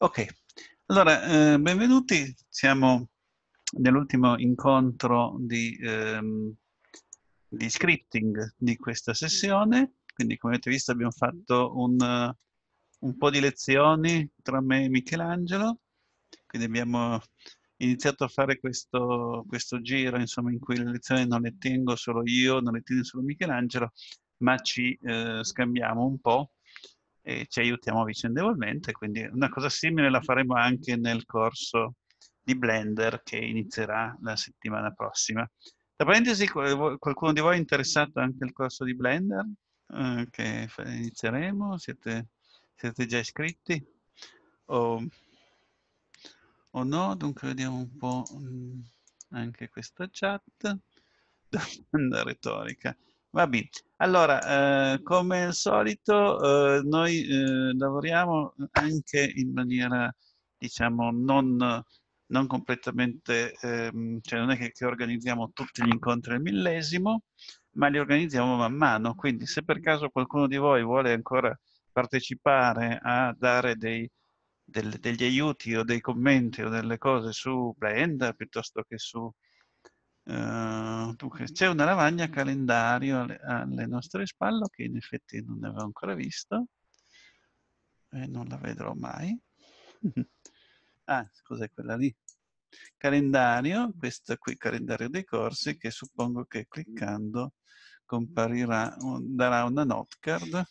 Ok, allora eh, benvenuti, siamo nell'ultimo incontro di, ehm, di, scripting di questa sessione, quindi come avete visto abbiamo fatto un, un, po' di lezioni tra me e Michelangelo, quindi abbiamo iniziato a fare questo, questo giro insomma, in cui le lezioni non le tengo solo io, non le tengo solo Michelangelo, ma ci eh, scambiamo un po' e ci aiutiamo vicendevolmente, quindi una cosa simile la faremo anche nel corso di Blender che inizierà la settimana prossima. Da parentesi, eh, qualcuno di voi è interessato anche al corso di Blender? Eh, che inizieremo? Siete, siete già iscritti? O, o, no? Dunque vediamo un po' mm, anche questa chat. Domanda retorica. Va bene, allora eh, come al solito eh, noi eh, lavoriamo anche in maniera diciamo non, non completamente, ehm, cioè non è che, che organizziamo tutti gli incontri al millesimo, ma li organizziamo man mano, quindi se per caso qualcuno di voi vuole ancora partecipare a dare dei, del, degli aiuti o dei commenti o delle cose su Blender piuttosto che su dunque, eh, c'è una lavagna calendario alle, alle, nostre spalle che in effetti non avevo ancora visto e non la vedrò mai. ah, cos'è quella lì? Calendario, questo qui calendario dei corsi che suppongo che cliccando comparirà, darà una note card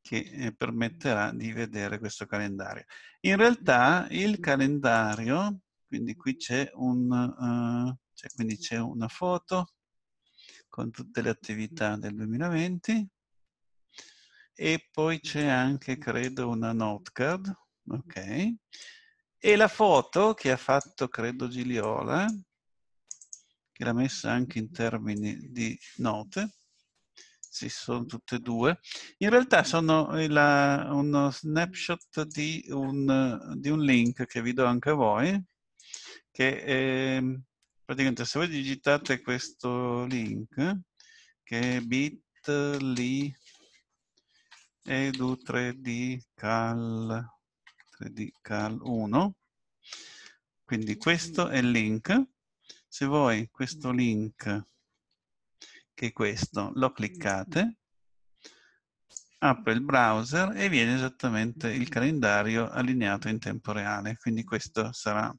che eh, permetterà di vedere questo calendario. In realtà il calendario, quindi qui c'è un... Eh, cioè, quindi c'è una foto con tutte le attività del 2020 e poi c'è anche, credo, una note card, ok? E la foto che ha fatto, credo, Giliola, che l'ha messa anche in termini di note, sì, sono tutte e due. In realtà sono eh, la, uno snapshot di un, di un, link che vi do anche a voi, che eh, praticamente se voi digitate questo link che è bit.ly edu 3D cal 3D cal 1 quindi questo è il link se voi questo link che è questo lo cliccate apre il browser e viene esattamente il calendario allineato in tempo reale. Quindi questo sarà.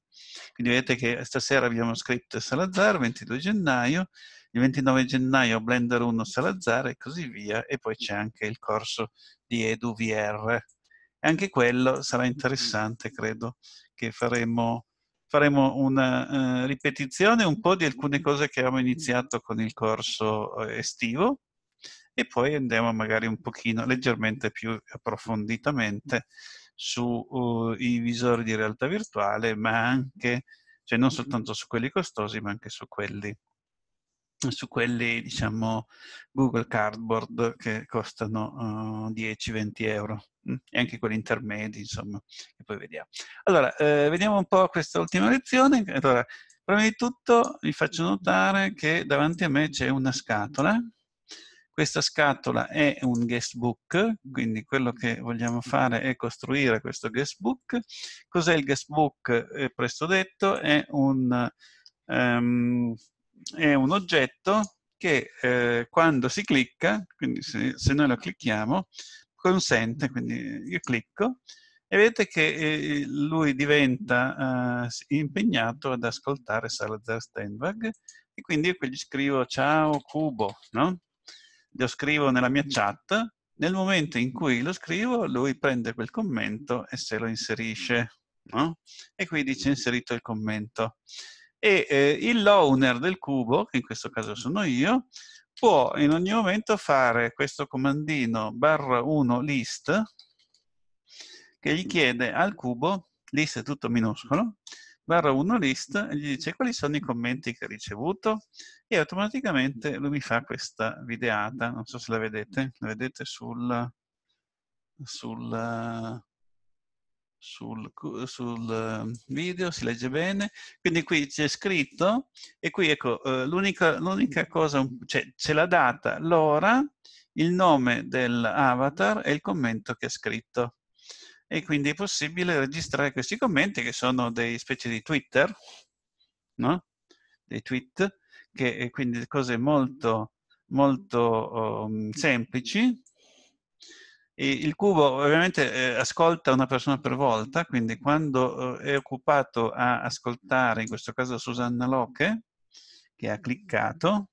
Quindi vedete che stasera abbiamo scritto Salazar, 22 gennaio, il 29 gennaio Blender 1 Salazar e così via. E poi c'è anche il corso di EduVR. E anche quello sarà interessante, credo, che faremo faremo una uh, ripetizione un po' di alcune cose che abbiamo iniziato con il corso eh, estivo e poi andiamo magari un pochino leggermente più approfonditamente sui uh, visori di realtà virtuale, ma anche, cioè non soltanto su quelli costosi, ma anche su quelli, su quelli diciamo, Google Cardboard che costano uh, 10-20 euro mm, e anche quelli intermedi, insomma, che poi vediamo. Allora, eh, vediamo un po' questa ultima lezione. Allora, prima di tutto vi faccio notare che davanti a me c'è una scatola questa scatola è un guest book, quindi quello che vogliamo fare è costruire questo guest book. Cos'è il guest book? Eh, presto detto, è un, um, è un oggetto che eh, quando si clicca, quindi se, se, noi lo clicchiamo, consente, quindi io clicco, e vedete che eh, lui diventa eh, impegnato ad ascoltare Salazar Steinberg e quindi io qui gli scrivo ciao cubo, no? lo scrivo nella mia chat, nel momento in cui lo scrivo lui prende quel commento e se lo inserisce. No? E qui dice inserito il commento. E eh, il loaner del cubo, che in questo caso sono io, può in ogni momento fare questo comandino barra 1 list che gli chiede al cubo, list è tutto minuscolo, barra 1 list e gli dice quali sono i commenti che ha ricevuto e automaticamente lui mi fa questa videata, non so se la vedete, la vedete sul, sul, sul, sul video, si legge bene, quindi qui c'è scritto e qui ecco eh, l'unica cosa, cioè c'è la data, l'ora, il nome dell'avatar e il commento che ha scritto e quindi è possibile registrare questi commenti che sono dei specie di Twitter, no? dei tweet, che eh, quindi cose molto, molto um, semplici. E il cubo ovviamente eh, ascolta una persona per volta, quindi quando eh, è occupato a ascoltare, in questo caso Susanna Locke, che ha cliccato,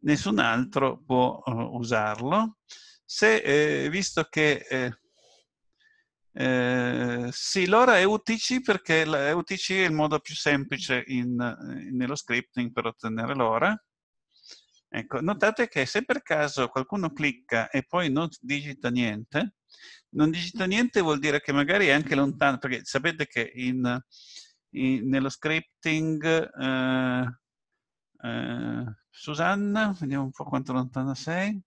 nessun altro può uh, usarlo. Se, eh, visto che eh, eh, sì, l'ora è UTC perché la UTC è il modo più semplice in, in, eh, nello scripting per ottenere l'ora. Ecco, notate che se per caso qualcuno clicca e poi non digita niente, non digita niente vuol dire che magari è anche lontano, perché sapete che in, nello scripting eh, eh, Susanna, vediamo un po' quanto lontana sei.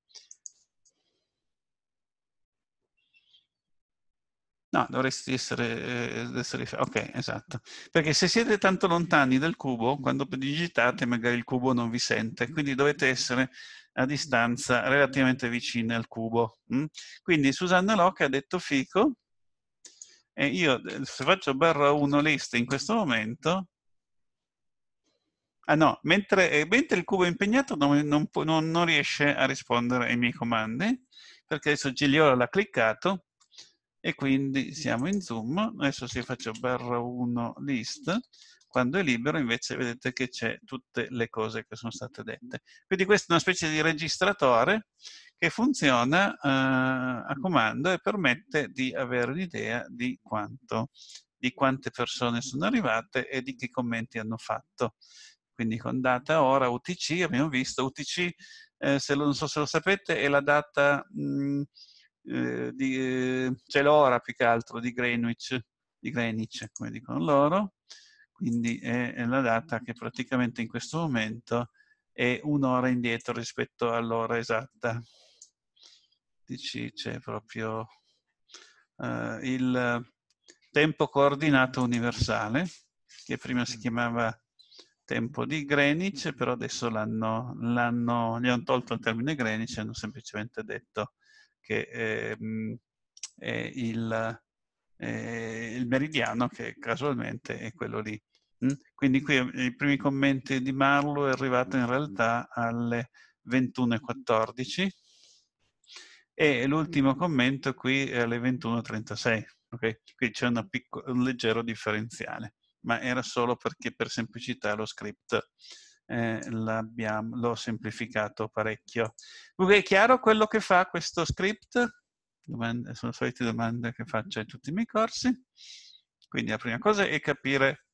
No, dovresti essere, eh, essere, Ok, esatto. Perché se siete tanto lontani dal cubo, quando digitate magari il cubo non vi sente, quindi dovete essere a distanza relativamente vicina al cubo. Mm? Quindi Susanna Locke ha detto Fico, e io eh, se faccio barra 1 list in questo momento... Ah no, mentre, eh, mentre il cubo è impegnato non, non, non, non riesce a rispondere ai miei comandi, perché adesso Gigliola l'ha cliccato, e quindi siamo in zoom, adesso se faccio barra 1 list, quando è libero invece vedete che c'è tutte le cose che sono state dette. Quindi questa è una specie di registratore che funziona eh, a comando e permette di avere un'idea di, di quante persone sono arrivate e di che commenti hanno fatto. Quindi con data ora UTC abbiamo visto, UTC eh, se lo, non so se lo sapete è la data... Mh, mm, eh, di eh, Celora più che altro di Greenwich, di Greenwich come dicono loro, quindi è, è la data che praticamente in questo momento è un'ora indietro rispetto all'ora esatta. DC c'è proprio uh, il tempo coordinato universale, che prima si chiamava tempo di Greenwich, però adesso l'hanno, gli hanno tolto il termine Greenwich e hanno semplicemente detto che è, ehm, è il, è eh, il meridiano che casualmente è quello lì. Mm? Quindi qui eh, i primi commenti di Marlo è arrivato in realtà alle 21.14 e l'ultimo mm. commento qui è alle 21.36. Okay? Qui c'è un leggero differenziale, ma era solo perché per semplicità lo script eh, l'ho semplificato parecchio. Dunque è chiaro quello che fa questo script? Domande, sono le solite domande che faccio in tutti i miei corsi. Quindi la prima cosa è capire,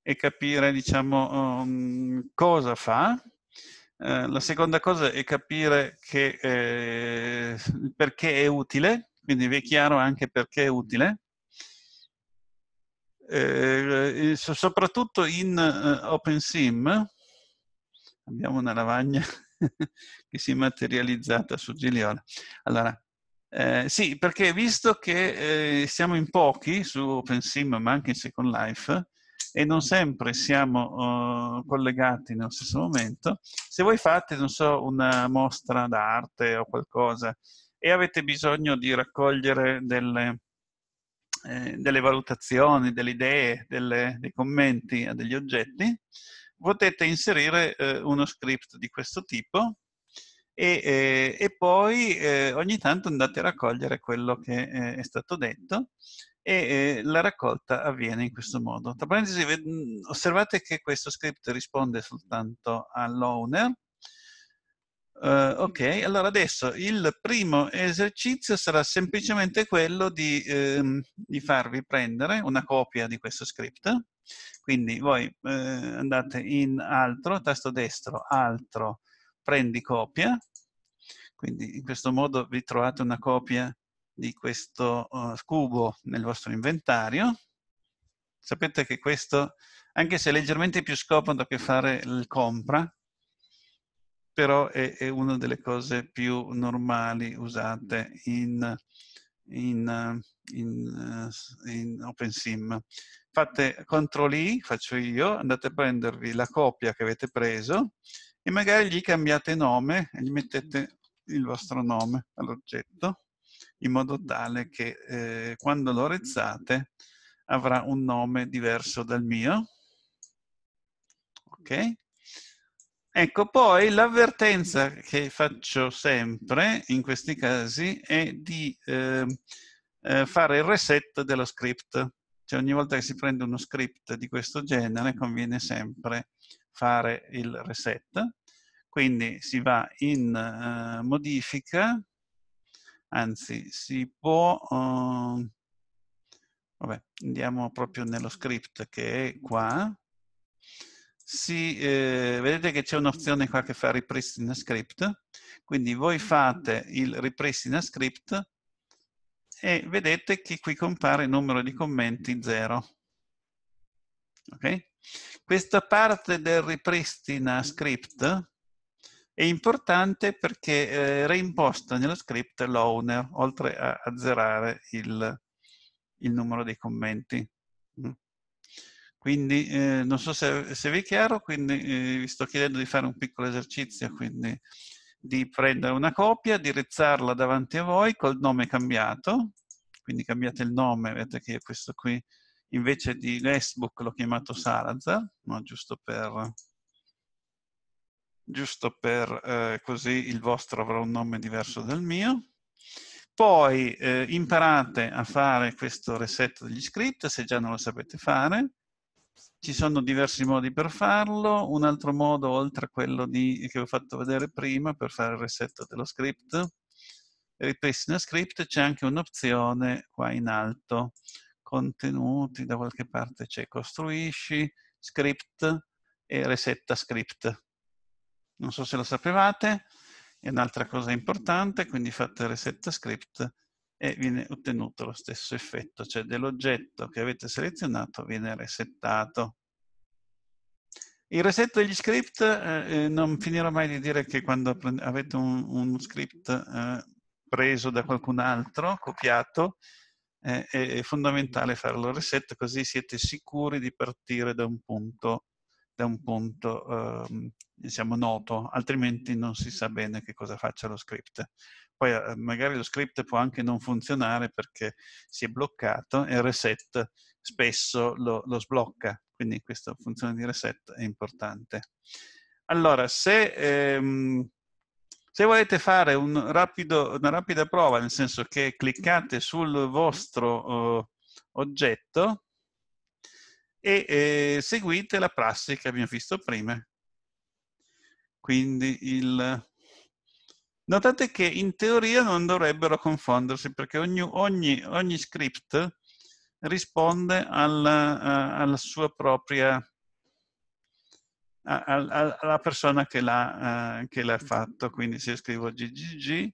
è capire diciamo, um, cosa fa. Eh, la seconda cosa è capire che, eh, perché è utile, quindi vi è chiaro anche perché è utile. Eh, soprattutto in uh, OpenSim, abbiamo una lavagna che si è materializzata su Giliola. Allora, eh, sì, perché visto che eh, siamo in pochi su OpenSim, ma anche in Second Life, e non sempre siamo uh, collegati nello stesso momento, se voi fate, non so, una mostra d'arte o qualcosa e avete bisogno di raccogliere delle, eh, delle valutazioni, delle idee, delle, dei commenti a degli oggetti, potete inserire eh, uno script di questo tipo e, eh, e poi eh, ogni tanto andate a raccogliere quello che eh, è stato detto e eh, la raccolta avviene in questo modo. Tra parentesi, mm, osservate che questo script risponde soltanto all'owner. Uh, ok, allora adesso il primo esercizio sarà semplicemente quello di, ehm, di farvi prendere una copia di questo script quindi voi eh, andate in altro, tasto destro, altro, prendi copia, quindi in questo modo vi trovate una copia di questo uh, cubo nel vostro inventario. Sapete che questo, anche se è leggermente più scomodo che fare il compra, però è, è una delle cose più normali usate in, in, eh, in, eh, in OpenSim fate CTRL-I, faccio io, andate a prendervi la copia che avete preso e magari gli cambiate nome e gli mettete il vostro nome all'oggetto in modo tale che eh, quando lo rezzate avrà un nome diverso dal mio. Ok? Ecco, poi l'avvertenza che faccio sempre in questi casi è di ehm, eh, fare il reset dello script. Cioè ogni volta che si prende uno script di questo genere conviene sempre fare il reset. Quindi si va in uh, modifica, anzi si può... Uh, vabbè, andiamo proprio nello script che è qua. Si, eh, vedete che c'è un'opzione qua che fa ripristina script, quindi voi fate il ripristina script e vedete che qui compare il numero di commenti 0. Okay? Questa parte del ripristina script è importante perché eh, reimposta nello script l'owner, oltre a, azzerare il, il, numero dei commenti. Mm. Quindi eh, non so se, se, vi è chiaro, quindi eh, vi sto chiedendo di fare un piccolo esercizio, quindi di prendere una copia, di rizzarla davanti a voi col nome cambiato, quindi cambiate il nome, vedete che questo qui invece di Facebook l'ho chiamato Salazar, no? giusto per, giusto per eh, così il vostro avrà un nome diverso dal mio. Poi eh, imparate a fare questo reset degli script, se già non lo sapete fare, ci sono diversi modi per farlo, un altro modo oltre a quello di, che ho fatto vedere prima per fare il reset dello script, ripristina script, c'è anche un'opzione qua in alto, contenuti, da qualche parte c'è costruisci, script e resetta script. Non so se lo sapevate, è un'altra cosa importante, quindi fate resetta script e viene ottenuto lo stesso effetto, cioè dell'oggetto che avete selezionato viene resettato. Il reset degli script, eh, eh, non finirò mai di dire che quando avete un, un script eh, preso da qualcun altro, copiato, eh, è fondamentale farlo reset, così siete sicuri di partire da un punto, da un punto ehm, diciamo noto, altrimenti non si sa bene che cosa faccia lo script poi eh, magari lo script può anche non funzionare perché si è bloccato e il reset spesso lo, lo sblocca, quindi questa funzione di reset è importante. Allora, se, ehm, se volete fare un rapido, una rapida prova, nel senso che cliccate sul vostro eh, oggetto e eh, seguite la prassi che abbiamo visto prima, quindi il Notate che in teoria non dovrebbero confondersi perché ogni, ogni, ogni script risponde alla, eh, alla sua propria alla persona che l'ha, uh, fatto. Quindi se io scrivo GGG,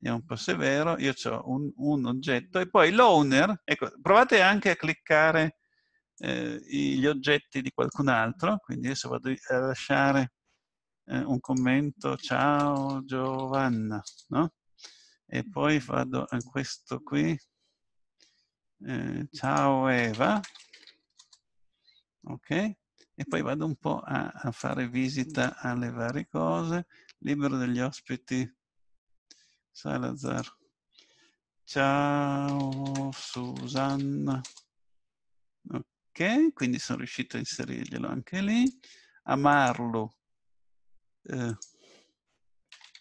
è un po' severo, io ho un, un, oggetto e poi l'owner, ecco, provate anche a cliccare eh, gli oggetti di qualcun altro, quindi adesso vado a lasciare eh, un commento, ciao Giovanna, no? E poi vado a questo qui, eh, ciao Eva, ok? E poi vado un po' a, a fare visita alle varie cose, libero degli ospiti, Salazar. Ciao Susanna. Ok, quindi sono riuscito a inserirglielo anche lì. Amarlo eh,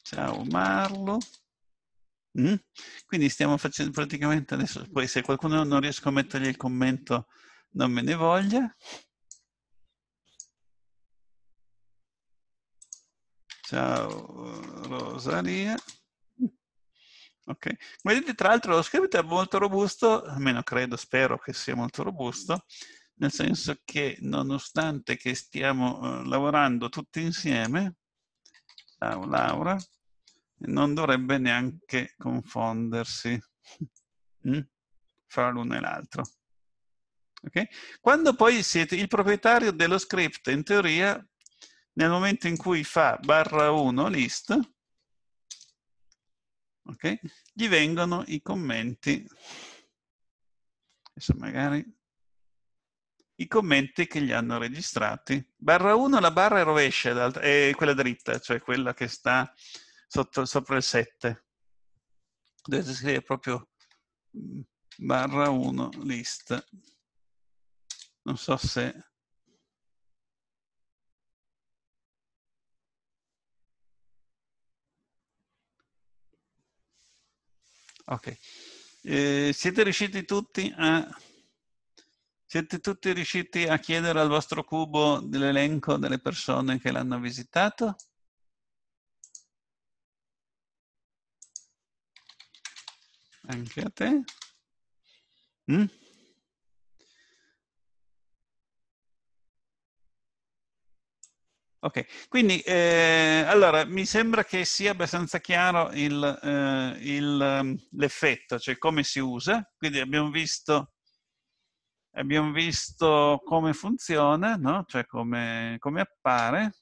ciao Marlo. Mm? Quindi stiamo facendo praticamente adesso, poi se qualcuno non riesco a mettergli il commento non me ne voglia. Ciao Rosaria. Ok, come vedete tra l'altro lo script è molto robusto, almeno credo, spero che sia molto robusto, nel senso che nonostante che stiamo eh, lavorando tutti insieme, Laura, non dovrebbe neanche confondersi mm? fra l'uno e l'altro. Okay? Quando poi siete il proprietario dello script, in teoria, nel momento in cui fa barra 1 list, okay, gli vengono i commenti. Adesso magari i commenti che gli hanno registrati. Barra 1, la barra è rovescia, è quella dritta, cioè quella che sta sotto, sopra il 7. Dovete scrivere proprio mm, barra 1 list. Non so se... Ok. Eh, siete riusciti tutti a siete tutti riusciti a chiedere al vostro cubo l'elenco delle persone che l'hanno visitato? Anche a te? Mm? Ok, quindi eh, allora mi sembra che sia abbastanza chiaro eh, ehm, l'effetto, eh, cioè come si usa. Quindi abbiamo visto abbiamo visto come funziona, no? cioè come, come appare,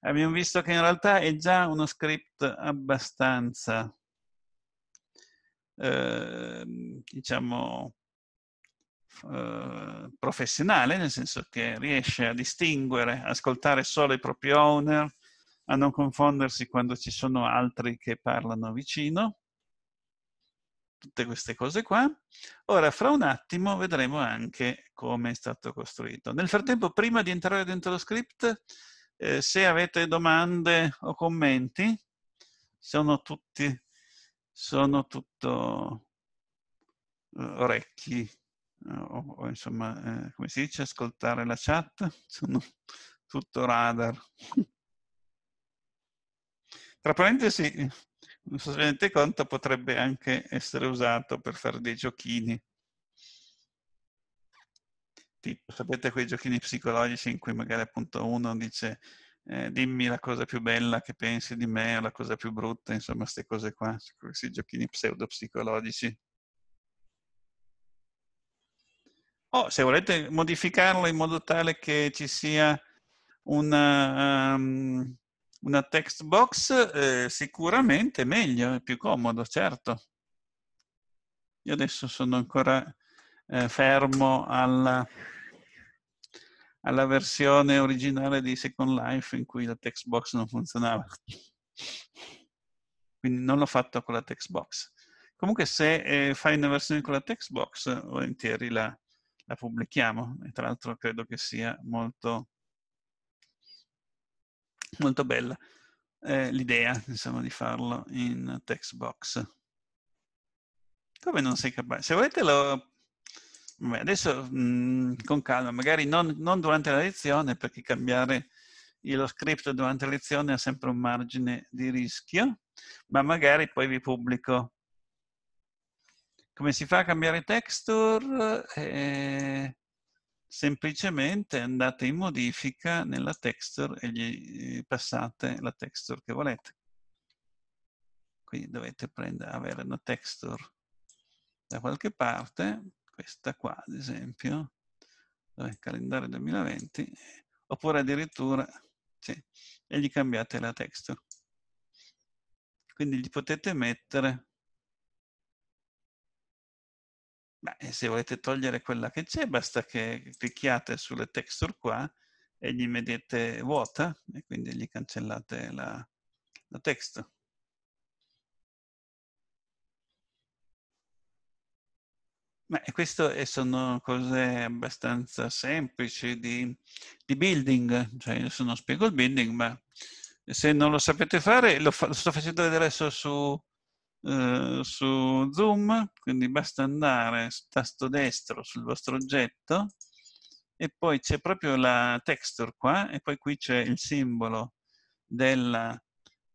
abbiamo visto che in realtà è già uno script abbastanza, eh, diciamo, eh, professionale, nel senso che riesce a distinguere, ascoltare solo i propri owner, a non confondersi quando ci sono altri che parlano vicino, tutte queste cose qua. Ora, fra un attimo vedremo anche come è stato costruito. Nel frattempo, prima di entrare dentro lo script, eh, se avete domande o commenti, sono tutti, sono tutto eh, orecchi, eh, o, o insomma, eh, come si dice, ascoltare la chat, sono tutto radar. Tra parentesi, non so se vi rendete conto, potrebbe anche essere usato per fare dei giochini. Tipo, sapete quei giochini psicologici in cui magari appunto uno dice eh, dimmi la cosa più bella che pensi di me o la cosa più brutta, insomma, queste cose qua, questi giochini pseudopsicologici. O oh, se volete modificarlo in modo tale che ci sia una, ehm, una text box eh, sicuramente è meglio, è più comodo, certo. Io adesso sono ancora eh, fermo alla, alla versione originale di Second Life in cui la text box non funzionava. Quindi non l'ho fatto con la text box. Comunque se eh, fai una versione con la text box, volentieri la, la pubblichiamo. E tra l'altro credo che sia molto molto bella eh, l'idea, insomma, di farlo in text box. Come non sei capace? Se volete lo... Vabbè, adesso mh, mm, con calma, magari non, non, durante la lezione, perché cambiare lo script durante la lezione ha sempre un margine di rischio, ma magari poi vi pubblico. Come si fa a cambiare texture? Eh, semplicemente andate in modifica nella texture e gli eh, passate la texture che volete. Quindi dovete prendere, avere una texture da qualche parte, questa qua ad esempio, dove è il calendario 2020, oppure addirittura sì, e gli cambiate la texture. Quindi gli potete mettere Beh, se volete togliere quella che c'è, basta che clicchiate sulle texture qua e gli mettete vuota e quindi gli cancellate la, la text. Beh, queste sono cose abbastanza semplici di, di, building, cioè adesso non spiego il building, ma se non lo sapete fare, lo, fa, lo sto facendo vedere adesso su, eh, su Zoom, quindi basta andare sul tasto destro sul vostro oggetto e poi c'è proprio la texture qua e poi qui c'è il simbolo della,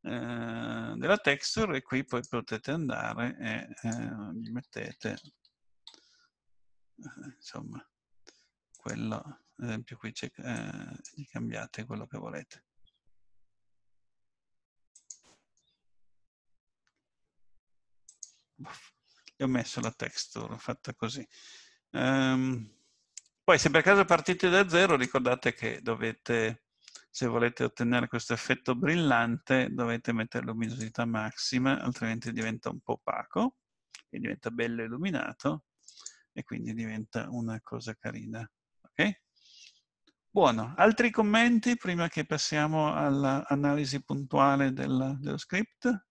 eh, della, texture e qui poi potete andare e eh, gli mettete eh, insomma quello, ad esempio qui eh, gli cambiate quello che volete. e ho messo la texture fatta così. Um, poi se per caso partite da zero ricordate che dovete, se volete ottenere questo effetto brillante, dovete mettere luminosità massima, altrimenti diventa un po' opaco e diventa bello illuminato e quindi diventa una cosa carina. Ok? Buono, altri commenti prima che passiamo all'analisi puntuale della, dello script?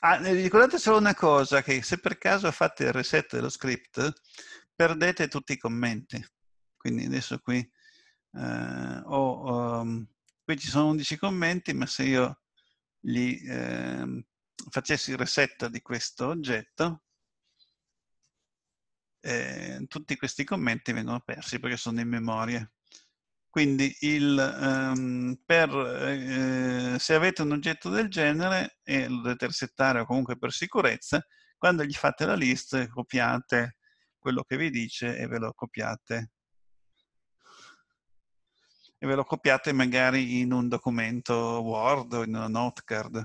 Ah, eh, ricordate solo una cosa, che se per caso fate il reset dello script, perdete tutti i commenti. Quindi adesso qui, eh, oh, um, qui ci sono 11 commenti, ma se io gli eh, facessi il reset di questo oggetto, eh, tutti questi commenti vengono persi perché sono in memoria. Quindi il, um, per, eh, se avete un oggetto del genere e lo dovete resettare o comunque per sicurezza, quando gli fate la list copiate quello che vi dice e ve lo copiate. E ve lo copiate magari in un documento Word o in una notecard.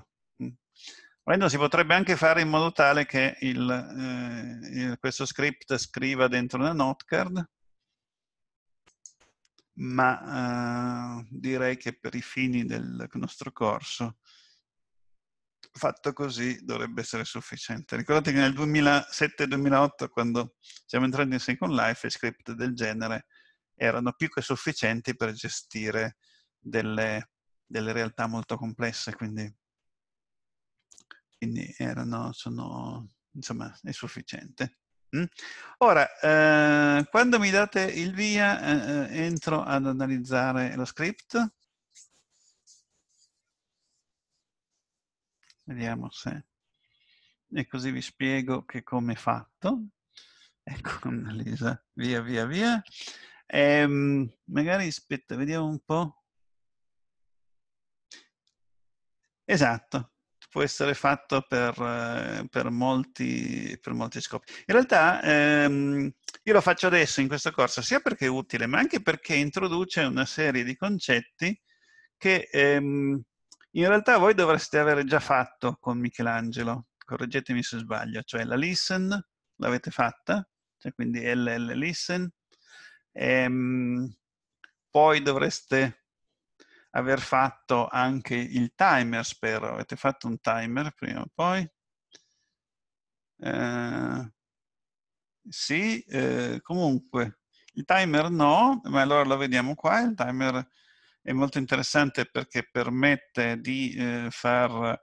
Volendo mm. si potrebbe anche fare in modo tale che il, eh, questo script scriva dentro una notecard ma eh, direi che per i fini del nostro corso, fatto così dovrebbe essere sufficiente. Ricordate che nel 2007-2008, quando siamo entrati in Second Life, le script del genere erano più che sufficienti per gestire delle, delle realtà molto complesse, quindi, quindi erano, sono, insomma, è sufficiente. Mm? Ora, eh, quando mi date il via, eh, eh, entro ad analizzare lo script. Vediamo se... E così vi spiego che come è fatto. Ecco, analisa, via, via, via. Ehm, magari, aspetta, vediamo un po'. Esatto, può essere fatto per, eh, per, molti, per molti, scopi. In realtà ehm, io lo faccio adesso in questo corso sia perché è utile, ma anche perché introduce una serie di concetti che ehm, in realtà voi dovreste avere già fatto con Michelangelo, correggetemi se sbaglio, cioè la listen l'avete fatta, cioè quindi LL listen, ehm, poi dovreste aver fatto anche il timer, spero. Avete fatto un timer prima o poi? Eh, sì, eh, comunque il timer no, ma allora lo vediamo qua. Il timer è molto interessante perché permette di eh, far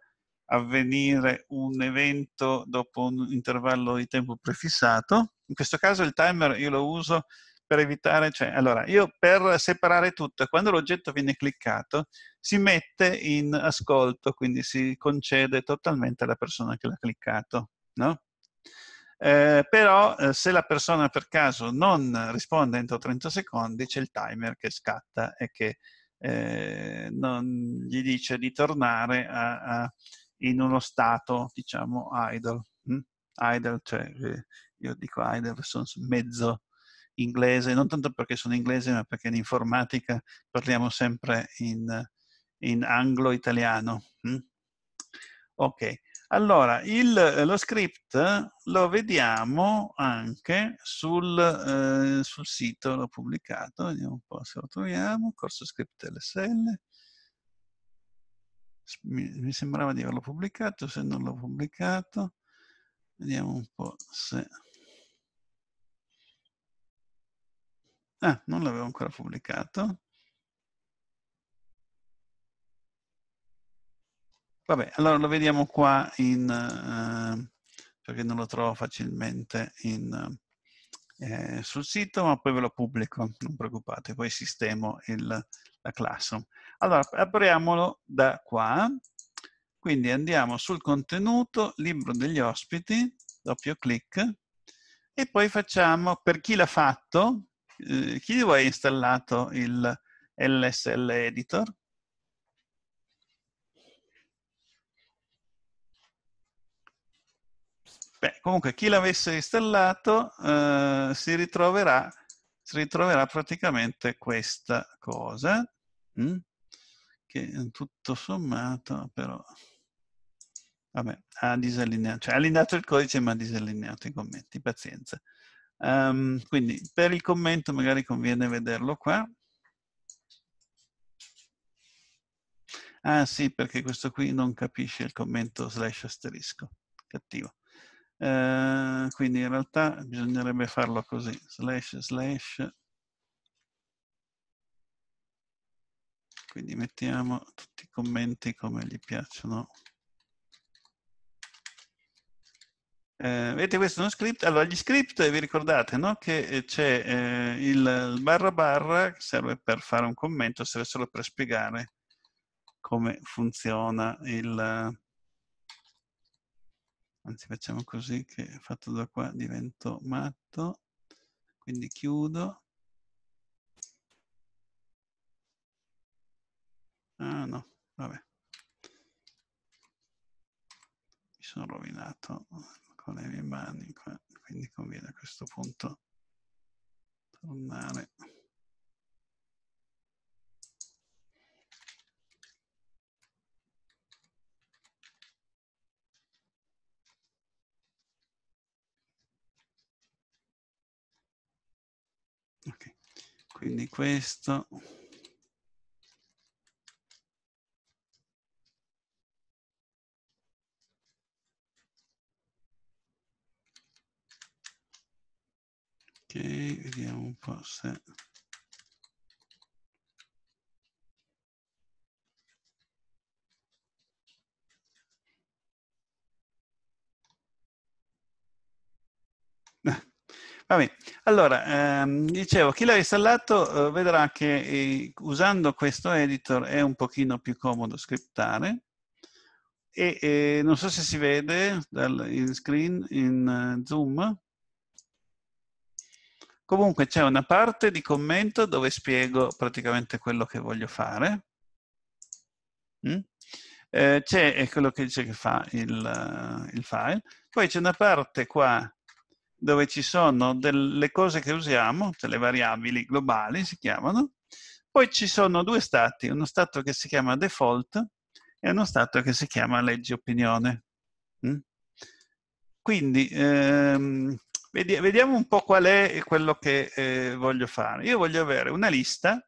avvenire un evento dopo un intervallo di tempo prefissato. In questo caso il timer io lo uso per evitare, cioè, allora, io per separare tutto, quando l'oggetto viene cliccato, si mette in ascolto, quindi si concede totalmente alla persona che l'ha cliccato, no? Eh, però eh, se la persona per caso non risponde entro 30 secondi c'è il timer che scatta e che eh, non gli dice di tornare a, a, in uno stato diciamo idle, mm? idle cioè eh, io dico idle sono mezzo inglese, non tanto perché sono inglese, ma perché in informatica parliamo sempre in, in anglo-italiano. Mm? Ok, allora il, lo script lo vediamo anche sul, eh, sul, sito, l'ho pubblicato, vediamo un po' se lo troviamo, corso script LSL. Mi, mi sembrava di averlo pubblicato, se non l'ho pubblicato, vediamo un po' se... Ah, non l'avevo ancora pubblicato. Vabbè, allora lo vediamo qua in, eh, perché non lo trovo facilmente in, eh, sul sito, ma poi ve lo pubblico, non preoccupate, poi sistemo il, la classroom. Allora, apriamolo da qua, quindi andiamo sul contenuto, libro degli ospiti, doppio clic, e poi facciamo, per chi l'ha fatto, eh, chi di voi ha installato il LSL Editor? Beh, comunque chi l'avesse installato eh, si, ritroverà, si, ritroverà, praticamente questa cosa, hm? che tutto sommato però vabbè, ha disallineato, cioè ha allineato il codice ma ha disallineato i commenti, pazienza. Um, quindi per il commento magari conviene vederlo qua. Ah sì, perché questo qui non capisce il commento slash asterisco, cattivo. Uh, quindi in realtà bisognerebbe farlo così, slash slash. Quindi mettiamo tutti i commenti come gli piacciono Eh, vedete, questo è uno script. Allora, gli script, eh, vi ricordate, no? Che eh, c'è eh, il barra barra, che serve per fare un commento, serve solo per spiegare come funziona il... Anzi, facciamo così, che fatto da qua divento matto. Quindi chiudo. Ah, no, vabbè. Mi sono rovinato con le mie mani qua. quindi conviene a questo punto tornare ok quindi questo Ok, vediamo un po' se... Va bene. Allora, ehm, dicevo, chi l'ha installato eh, vedrà che eh, usando questo editor è un pochino più comodo scriptare e eh, non so se si vede dal in screen in uh, zoom, Comunque c'è una parte di commento dove spiego praticamente quello che voglio fare. Mm? Eh, c'è quello che dice che fa il, eh, il file. Poi c'è una parte qua dove ci sono delle cose che usiamo, cioè le variabili globali si chiamano. Poi ci sono due stati, uno stato che si chiama default e uno stato che si chiama legge opinione. Mm? Quindi ehm, vediamo un po' qual è quello che eh, voglio fare. Io voglio avere una lista,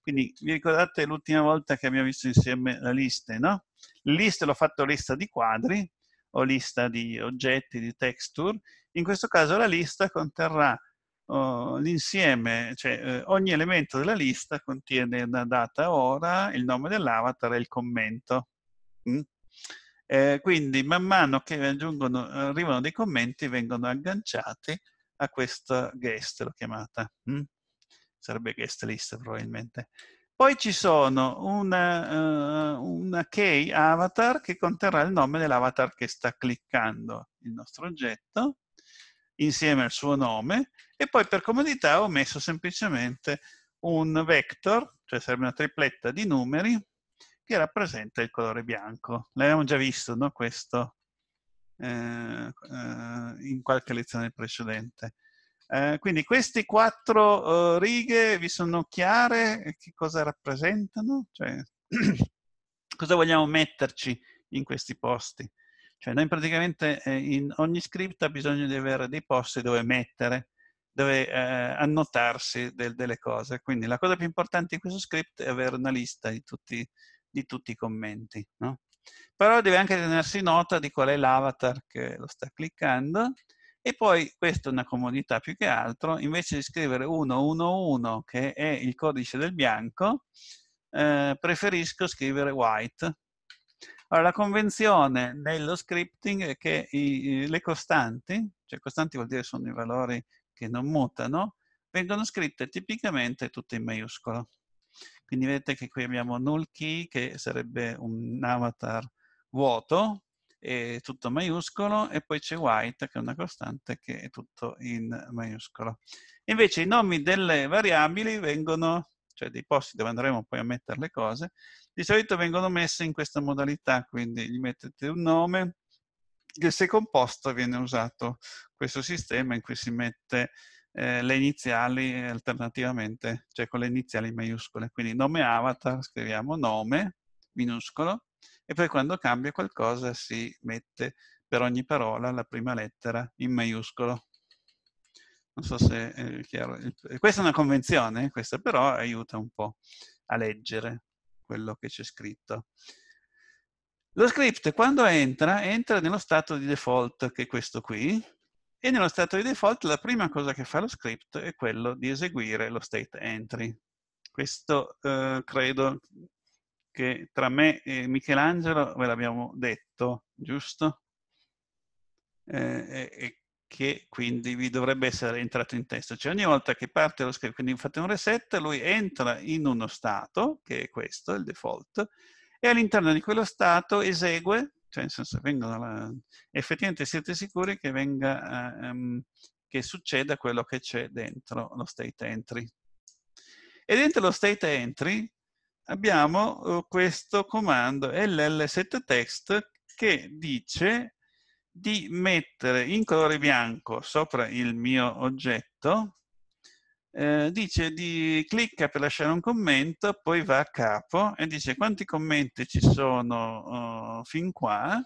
quindi vi ricordate l'ultima volta che abbiamo visto insieme la lista, no? Lista l'ho fatto lista di quadri o lista di oggetti, di texture. In questo caso la lista conterrà oh, l'insieme, cioè eh, ogni elemento della lista contiene una data, ora, il nome dell'avatar e il commento. Mm? Eh, quindi man mano che arrivano dei commenti vengono agganciati a questa guest, l'ho chiamata. Mm? Sarebbe guest list probabilmente. Poi ci sono una, uh, una key avatar che conterrà il nome dell'avatar che sta cliccando il nostro oggetto insieme al suo nome e poi per comodità ho messo semplicemente un vector, cioè sarebbe una tripletta di numeri che rappresenta il colore bianco. L'abbiamo già visto, no? Questo eh, eh, in qualche lezione precedente. Eh, quindi queste quattro eh, righe vi sono chiare? Che cosa rappresentano? Cioè, cosa vogliamo metterci in questi posti? Cioè, noi praticamente eh, in ogni script ha bisogno di avere dei posti dove mettere dove eh, annotarsi del, delle cose. Quindi la cosa più importante in questo script è avere una lista di tutti di tutti i commenti. No? Però deve anche tenersi nota di qual è l'avatar che lo sta cliccando e poi, questa è una comodità più che altro, invece di scrivere 111 che è il codice del bianco, eh, preferisco scrivere white. Allora, la convenzione nello scripting è che i, le costanti, cioè costanti vuol dire sono i valori che non mutano, vengono scritte tipicamente tutte in maiuscolo. Quindi vedete che qui abbiamo null key, che sarebbe un avatar vuoto, è tutto maiuscolo e poi c'è white che è una costante che è tutto in maiuscolo. Invece i nomi delle variabili vengono, cioè dei posti dove andremo poi a mettere le cose, di solito vengono messe in questa modalità, quindi gli mettete un nome che se composto viene usato questo sistema in cui si mette eh, le iniziali alternativamente, cioè con le iniziali maiuscole. Quindi nome avatar, scriviamo nome minuscolo e poi quando cambia qualcosa si mette per ogni parola la prima lettera in maiuscolo. Non so se è chiaro. Questa è una convenzione, questa però aiuta un po' a leggere quello che c'è scritto. Lo script quando entra, entra nello stato di default che è questo qui, e nello stato di default la prima cosa che fa lo script è quello di eseguire lo state entry. Questo eh, credo che tra me e Michelangelo ve l'abbiamo detto, giusto? Eh, e che quindi vi dovrebbe essere entrato in testo. Cioè ogni volta che parte lo script, quindi fate un reset, lui entra in uno stato, che è questo, il default, e all'interno di quello stato esegue cioè nel senso vengono la... effettivamente siete sicuri che, venga, um, che succeda quello che c'è dentro lo state entry. E dentro lo state entry abbiamo uh, questo comando ll7text che dice di mettere in colore bianco sopra il mio oggetto eh, dice di clicca per lasciare un commento, poi va a capo e dice quanti commenti ci sono uh, fin qua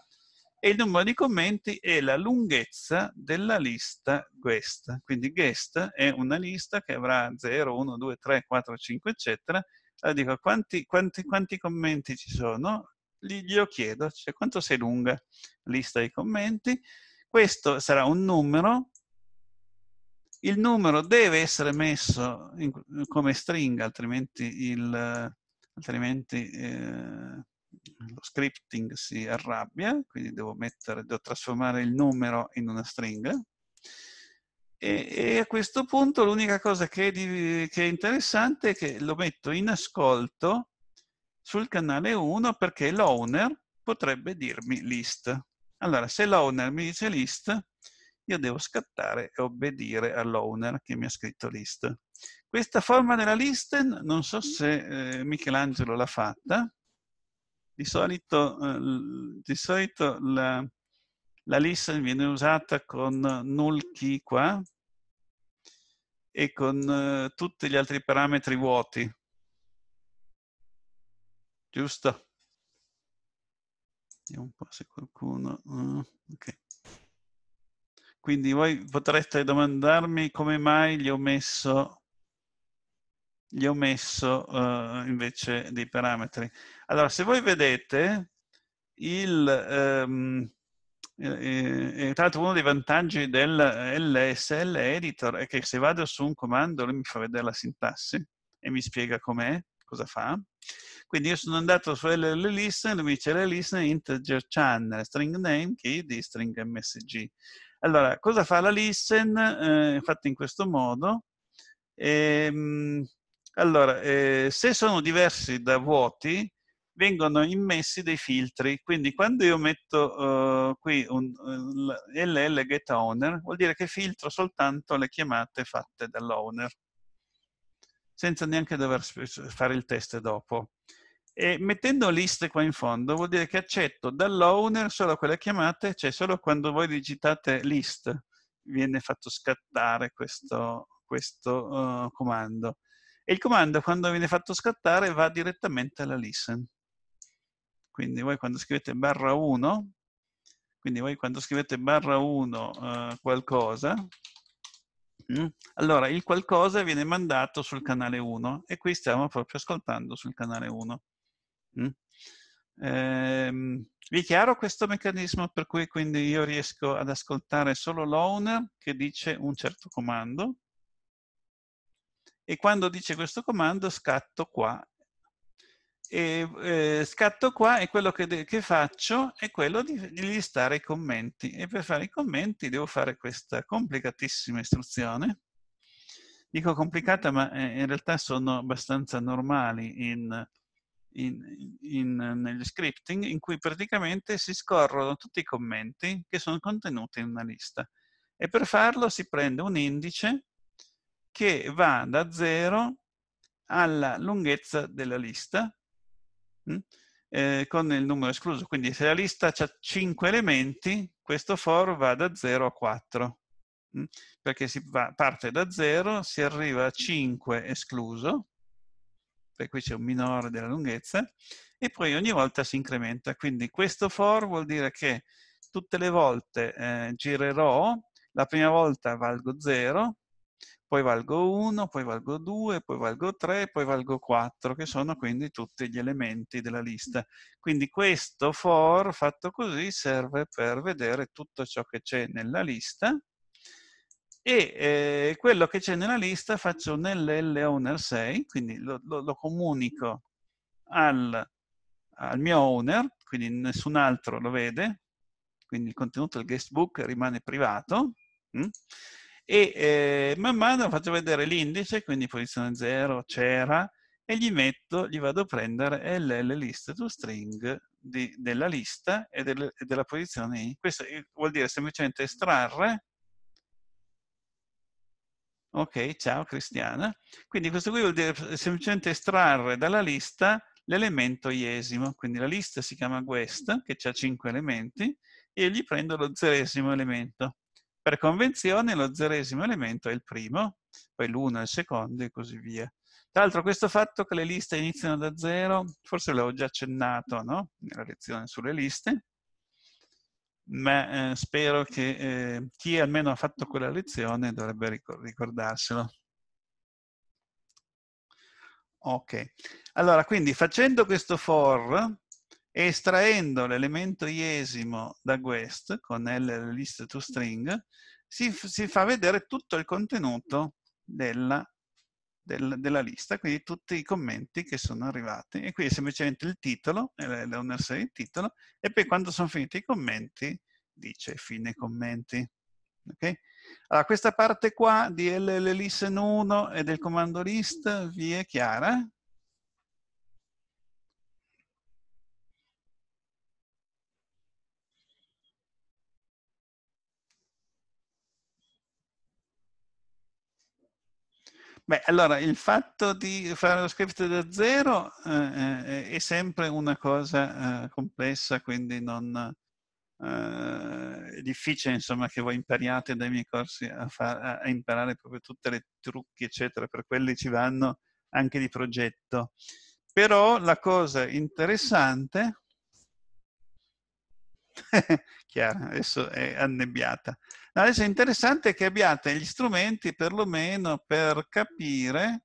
e il numero di commenti è la lunghezza della lista guest. Quindi guest è una lista che avrà 0, 1, 2, 3, 4, 5, eccetera. Allora dico quanti, quanti, quanti commenti ci sono? Gli, glielo chiedo, cioè quanto sei lunga lista di commenti. Questo sarà un numero il numero deve essere messo in, come stringa, altrimenti, il, altrimenti eh, lo scripting si arrabbia, quindi devo, mettere, devo trasformare il numero in una stringa. E, e a questo punto l'unica cosa che è, di, che è interessante è che lo metto in ascolto sul canale 1 perché l'owner potrebbe dirmi list. Allora, se l'owner mi dice list, io devo scattare e obbedire all'owner che mi ha scritto list. Questa forma della list, non so se eh, Michelangelo l'ha fatta, di solito, eh, di solito la, la, list viene usata con null key qua e con eh, tutti gli altri parametri vuoti. Giusto? Vediamo un po' se qualcuno... Uh, okay. Quindi voi potreste domandarmi come mai gli ho messo, gli ho messo uh, invece dei parametri. Allora, se voi vedete, il, um, eh, eh tra l'altro uno dei vantaggi del LSL Editor è che se vado su un comando lui mi fa vedere la sintassi e mi spiega com'è, cosa fa. Quindi io sono andato su LLListen lui mi dice LLListen integer channel string name key di string msg. Allora, cosa fa la listen? Eh, fatta in questo modo. Ehm, allora, eh, se sono diversi da vuoti, vengono immessi dei filtri. Quindi quando io metto uh, qui un uh, eh, LL get owner, vuol dire che filtro soltanto le chiamate fatte dall'owner, senza neanche dover fare il test dopo. E mettendo list qua in fondo vuol dire che accetto dall'owner solo quelle chiamate, cioè solo quando voi digitate list viene fatto scattare questo, questo uh, comando. E il comando quando viene fatto scattare va direttamente alla listen. Quindi voi quando scrivete barra 1, quindi voi quando scrivete barra 1 uh, eh, qualcosa, mh, mm, allora il qualcosa viene mandato sul canale 1 e qui stiamo proprio ascoltando sul canale 1. Eh, vi è chiaro questo meccanismo per cui quindi io riesco ad ascoltare solo l'owner che dice un certo comando e quando dice questo comando scatto qua. E, eh, scatto qua e quello che, che faccio è quello di, di listare i commenti e per fare i commenti devo fare questa complicatissima istruzione dico complicata ma eh, in realtà sono abbastanza normali in, in, in, negli scripting in cui praticamente si scorrono tutti i commenti che sono contenuti in una lista. E per farlo si prende un indice che va da 0 alla lunghezza della lista mm, eh, con il numero escluso. Quindi se la lista ha 5 elementi, questo for va da 0 a 4 mm, perché si va, parte da 0, si arriva a 5 escluso, per cui c'è un minore della lunghezza, e poi ogni volta si incrementa. Quindi questo for vuol dire che tutte le volte eh, girerò, la prima volta valgo 0, poi valgo 1, poi valgo 2, poi valgo 3, poi valgo 4, che sono quindi tutti gli elementi della lista. Quindi questo for fatto così serve per vedere tutto ciò che c'è nella lista, e eh, quello che c'è nella lista faccio nell'L owner 6, quindi lo, lo, lo comunico al, al, mio owner, quindi nessun altro lo vede, quindi il contenuto del guestbook rimane privato, mh? Mm? e eh, man mano faccio vedere l'indice, quindi posizione 0, c'era, e gli metto, gli vado a prendere LL list to string di, della lista e, del, e, della posizione I. Questo eh, vuol dire semplicemente estrarre Ok, ciao Cristiana. Quindi questo qui vuol dire eh, semplicemente estrarre dalla lista l'elemento iesimo. Quindi la lista si chiama questa, che ha 5 elementi, e gli prendo lo zeresimo elemento. Per convenzione lo zeresimo elemento è il primo, poi l'uno è il secondo e così via. Tra l'altro questo fatto che le liste iniziano da zero, forse l'avevo già accennato no? nella lezione sulle liste, ma eh, spero che eh, chi almeno ha fatto quella lezione dovrebbe ricordarselo. Ok, allora quindi facendo questo for e estraendo l'elemento iesimo da guest con l list to string, si, si fa vedere tutto il contenuto della del, della lista, quindi tutti i commenti che sono arrivati. E qui è semplicemente il titolo, una eh, di titolo, e poi quando sono finiti i commenti dice fine commenti. Okay? Allora, questa parte qua di LLListen1 e del comando list vi è chiara? Beh, allora il fatto di fare lo script da zero eh, eh, è sempre una cosa eh, complessa, quindi non, eh, è difficile insomma che voi impariate dai miei corsi a, far, a imparare proprio tutte le trucchi, eccetera, per quelli ci vanno anche di progetto. Però la cosa interessante chiaro, adesso è annebbiata. No, adesso è interessante che abbiate gli strumenti perlomeno per capire,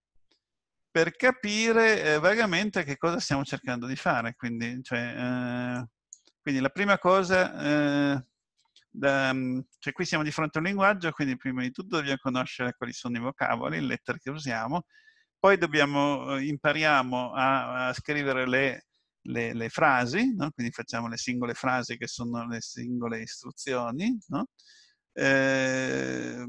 per capire eh, vagamente che cosa stiamo cercando di fare. Quindi, cioè, eh, quindi la prima cosa, eh, da, mm, cioè qui siamo di fronte a un linguaggio, quindi prima di tutto dobbiamo conoscere quali sono i vocaboli, le lettere che usiamo, poi dobbiamo, eh, impariamo a, a scrivere le le, le frasi, no? quindi facciamo le singole frasi che sono le singole istruzioni, no? eh,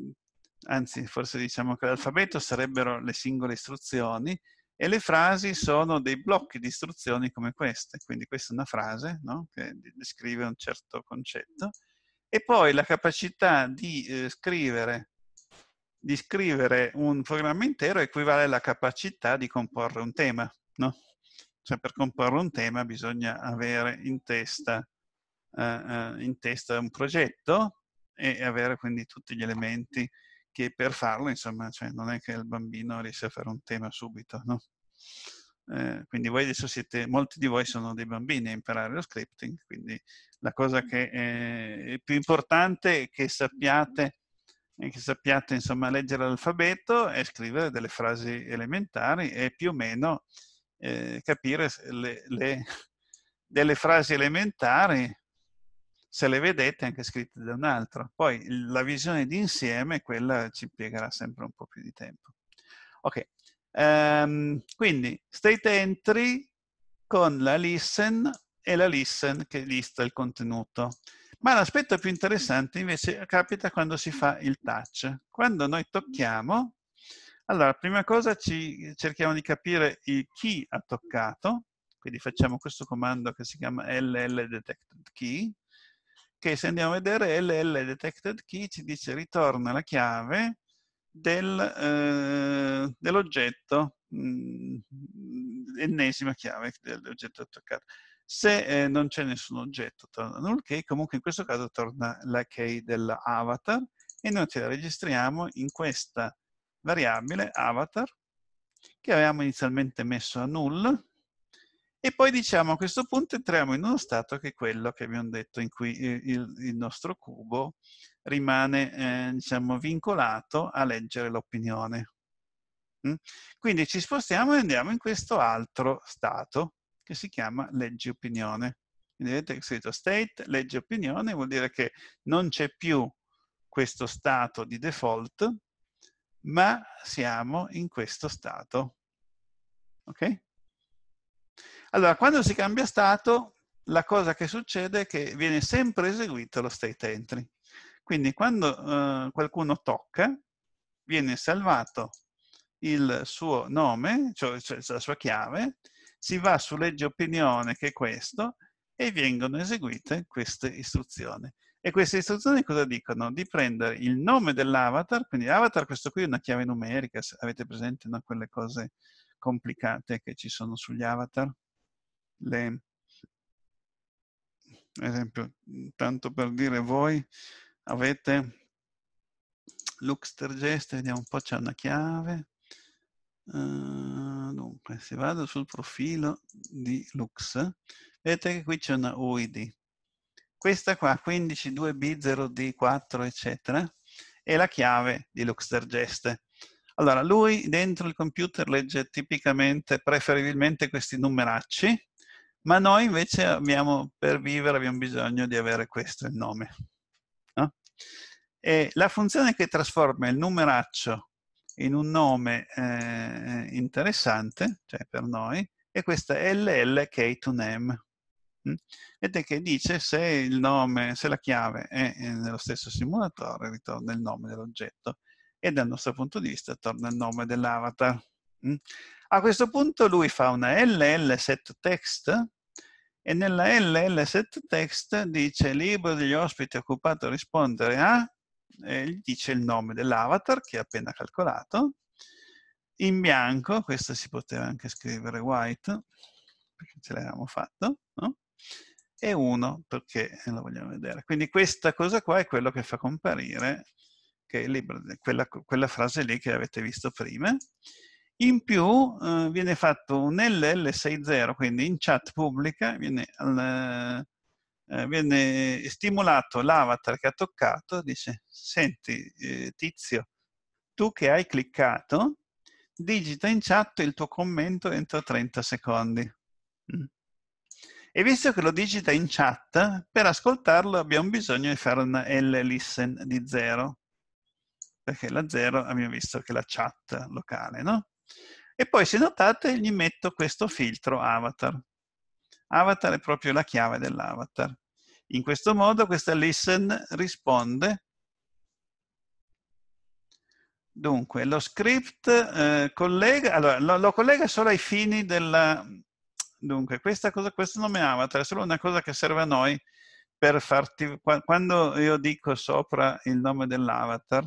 anzi forse diciamo che l'alfabeto sarebbero le singole istruzioni e le frasi sono dei blocchi di istruzioni come queste, quindi questa è una frase no? che descrive un certo concetto e poi la capacità di eh, scrivere di scrivere un programma intero equivale alla capacità di comporre un tema, no? Cioè per comporre un tema bisogna avere in testa, eh, eh, in testa un progetto e avere quindi tutti gli elementi che per farlo, insomma, cioè non è che il bambino riesce a fare un tema subito, no? Eh, quindi voi adesso siete, molti di voi sono dei bambini a imparare lo scripting, quindi la cosa che è più importante è che sappiate, è che sappiate insomma, leggere l'alfabeto e scrivere delle frasi elementari e più o meno eh, capire le, le, delle frasi elementari, se le vedete anche scritte da un altro. Poi la visione d'insieme, quella ci impiegherà sempre un po' più di tempo. Ok, um, quindi state entry con la listen e la listen che lista il contenuto. Ma l'aspetto più interessante invece capita quando si fa il touch. Quando noi tocchiamo, allora, prima cosa ci, cerchiamo di capire chi ha toccato, quindi facciamo questo comando che si chiama ll-detectedKey, che se andiamo a vedere ll-detectedKey ci dice ritorna la chiave del, eh, dell'oggetto, l'ennesima mm, chiave dell'oggetto toccato. Se eh, non c'è nessun oggetto torna null key, comunque in questo caso torna la key dell'avatar e noi ce la registriamo in questa variabile avatar che avevamo inizialmente messo a null e poi diciamo a questo punto entriamo in uno stato che è quello che abbiamo detto in cui il, il nostro cubo rimane eh, diciamo, vincolato a leggere l'opinione. Mm? Quindi ci spostiamo e andiamo in questo altro stato che si chiama leggi opinione. Quindi vedete che scritto state, leggi opinione, vuol dire che non c'è più questo stato di default, ma siamo in questo stato. Ok? Allora, quando si cambia stato, la cosa che succede è che viene sempre eseguito lo state entry. Quindi quando eh, qualcuno tocca, viene salvato il suo nome, cioè, cioè la sua chiave, si va su legge opinione che è questo e vengono eseguite queste istruzioni. E queste istruzioni cosa dicono? Di prendere il nome dell'avatar, quindi avatar questo qui è una chiave numerica, avete presente no? quelle cose complicate che ci sono sugli avatar? Le... Esempio, tanto per dire voi avete Luxtergest, vediamo un po', c'è una chiave. Uh, dunque, se vado sul profilo di Lux, vedete che qui c'è una UID questa qua 152B0D4 eccetera è la chiave di LuxDigest. Allora lui dentro il computer legge tipicamente, preferibilmente questi numeracci, ma noi invece abbiamo, per vivere abbiamo bisogno di avere questo il nome. No? E la funzione che trasforma il numeraccio in un nome eh, interessante, cioè per noi, è questa llk 2 name Vedete che dice se il nome, se la chiave è eh, nello stesso simulatore, ritorna il nome dell'oggetto e dal nostro punto di vista torna il nome dell'avatar. A questo punto lui fa una LL set text e nella LL set text dice libro degli ospiti occupato a rispondere a e gli dice il nome dell'avatar che ha appena calcolato in bianco, questo si poteva anche scrivere white perché ce l'avevamo fatto, no? e 1 perché eh, lo vogliamo vedere. Quindi questa cosa qua è quello che fa comparire che libro, quella, quella, frase lì che avete visto prima. In più eh, viene fatto un LL60, quindi in chat pubblica viene, al, eh, eh, viene stimolato l'avatar che ha toccato, dice senti eh, tizio, tu che hai cliccato, digita in chat il tuo commento entro 30 secondi. Mm. E visto che lo digita in chat, per ascoltarlo abbiamo bisogno di fare una L-listen di 0, perché la 0 abbiamo visto che è la chat locale, no? E poi se notate gli metto questo filtro avatar. Avatar è proprio la chiave dell'avatar. In questo modo questa listen risponde. Dunque, lo script eh, collega, allora, lo, lo collega solo ai fini della, Dunque, questa cosa, questo nome avatar è solo una cosa che serve a noi per farti... Quando io dico sopra il nome dell'avatar,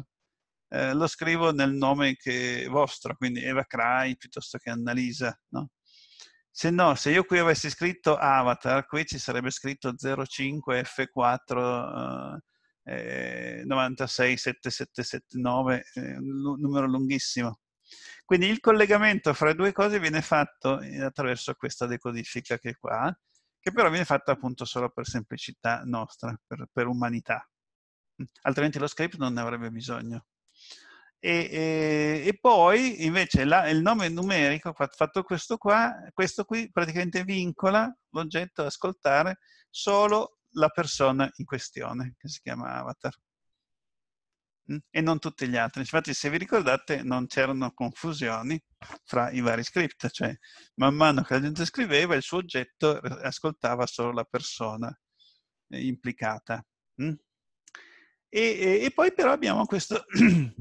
eh, lo scrivo nel nome che è vostro, quindi Eva Crai piuttosto che Annalisa, no? Se no, se io qui avessi scritto avatar, qui ci sarebbe scritto 05F4... Eh, 96 7779, eh, eh numero lunghissimo. Quindi il collegamento fra le due cose viene fatto eh, attraverso questa decodifica che è qua, che però viene fatta appunto solo per semplicità nostra, per, per umanità. Mm, altrimenti lo script non ne avrebbe bisogno. E, e, e poi invece la, il nome numerico, fatto questo qua, questo qui praticamente vincola l'oggetto ad ascoltare solo la persona in questione, che si chiama avatar e non tutti gli altri. Infatti, se vi ricordate, non c'erano confusioni fra i vari script, cioè man mano che la gente scriveva, il suo oggetto eh, ascoltava solo la persona eh, implicata. E, e, e poi però abbiamo questo,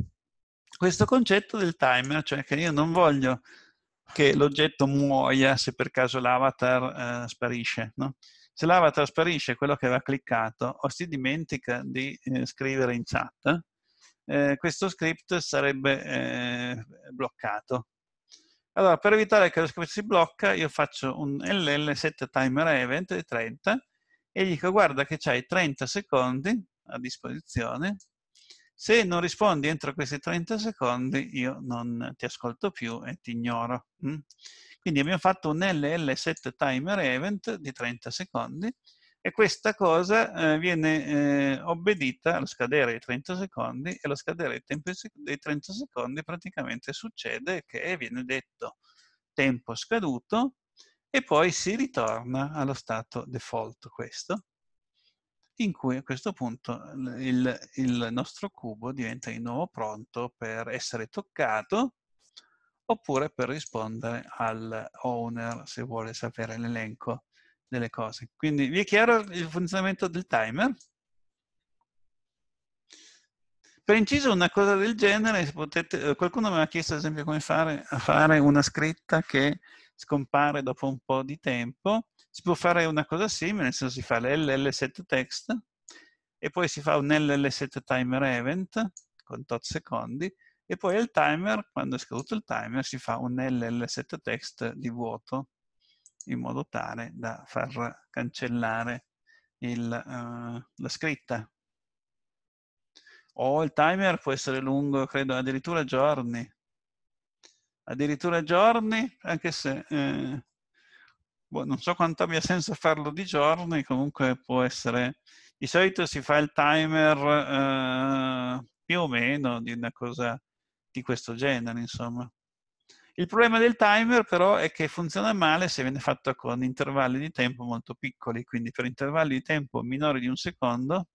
questo concetto del timer, cioè che io non voglio che l'oggetto muoia se per caso l'avatar eh, sparisce, no? se l'avatar sparisce quello che aveva cliccato o si dimentica di eh, scrivere in chat, eh, questo script sarebbe eh, bloccato. Allora, per evitare che lo script si blocca, io faccio un LL set timer event di 30 e gli dico guarda che c'hai 30 secondi a disposizione, se non rispondi entro questi 30 secondi io non ti ascolto più e ti ignoro. Mm? Quindi abbiamo fatto un LL set timer event di 30 secondi e questa cosa eh, viene eh, obbedita allo scadere dei 30 secondi e allo scadere dei, tempi, dei 30 secondi praticamente succede che viene detto tempo scaduto e poi si ritorna allo stato default questo, in cui a questo punto il, il nostro cubo diventa di nuovo pronto per essere toccato oppure per rispondere al owner se vuole sapere l'elenco delle cose. Quindi vi è chiaro il funzionamento del timer? Per inciso una cosa del genere, potete, eh, qualcuno mi ha chiesto ad esempio come fare a fare una scritta che scompare dopo un po' di tempo, si può fare una cosa simile, nel senso si fa l'LL7 text e poi si fa un LL7 timer event con tot secondi e poi il timer, quando è scaduto il timer, si fa un LL7 text di vuoto in modo tale da far cancellare il, uh, la scritta. O il timer può essere lungo, credo, addirittura giorni. Addirittura giorni, anche se eh, boh, non so quanto abbia senso farlo di giorni, comunque può essere... Di solito si fa il timer eh, più o meno di una cosa di questo genere, insomma. Il problema del timer però è che funziona male se viene fatto con intervalli di tempo molto piccoli, quindi per intervalli di tempo minori di un secondo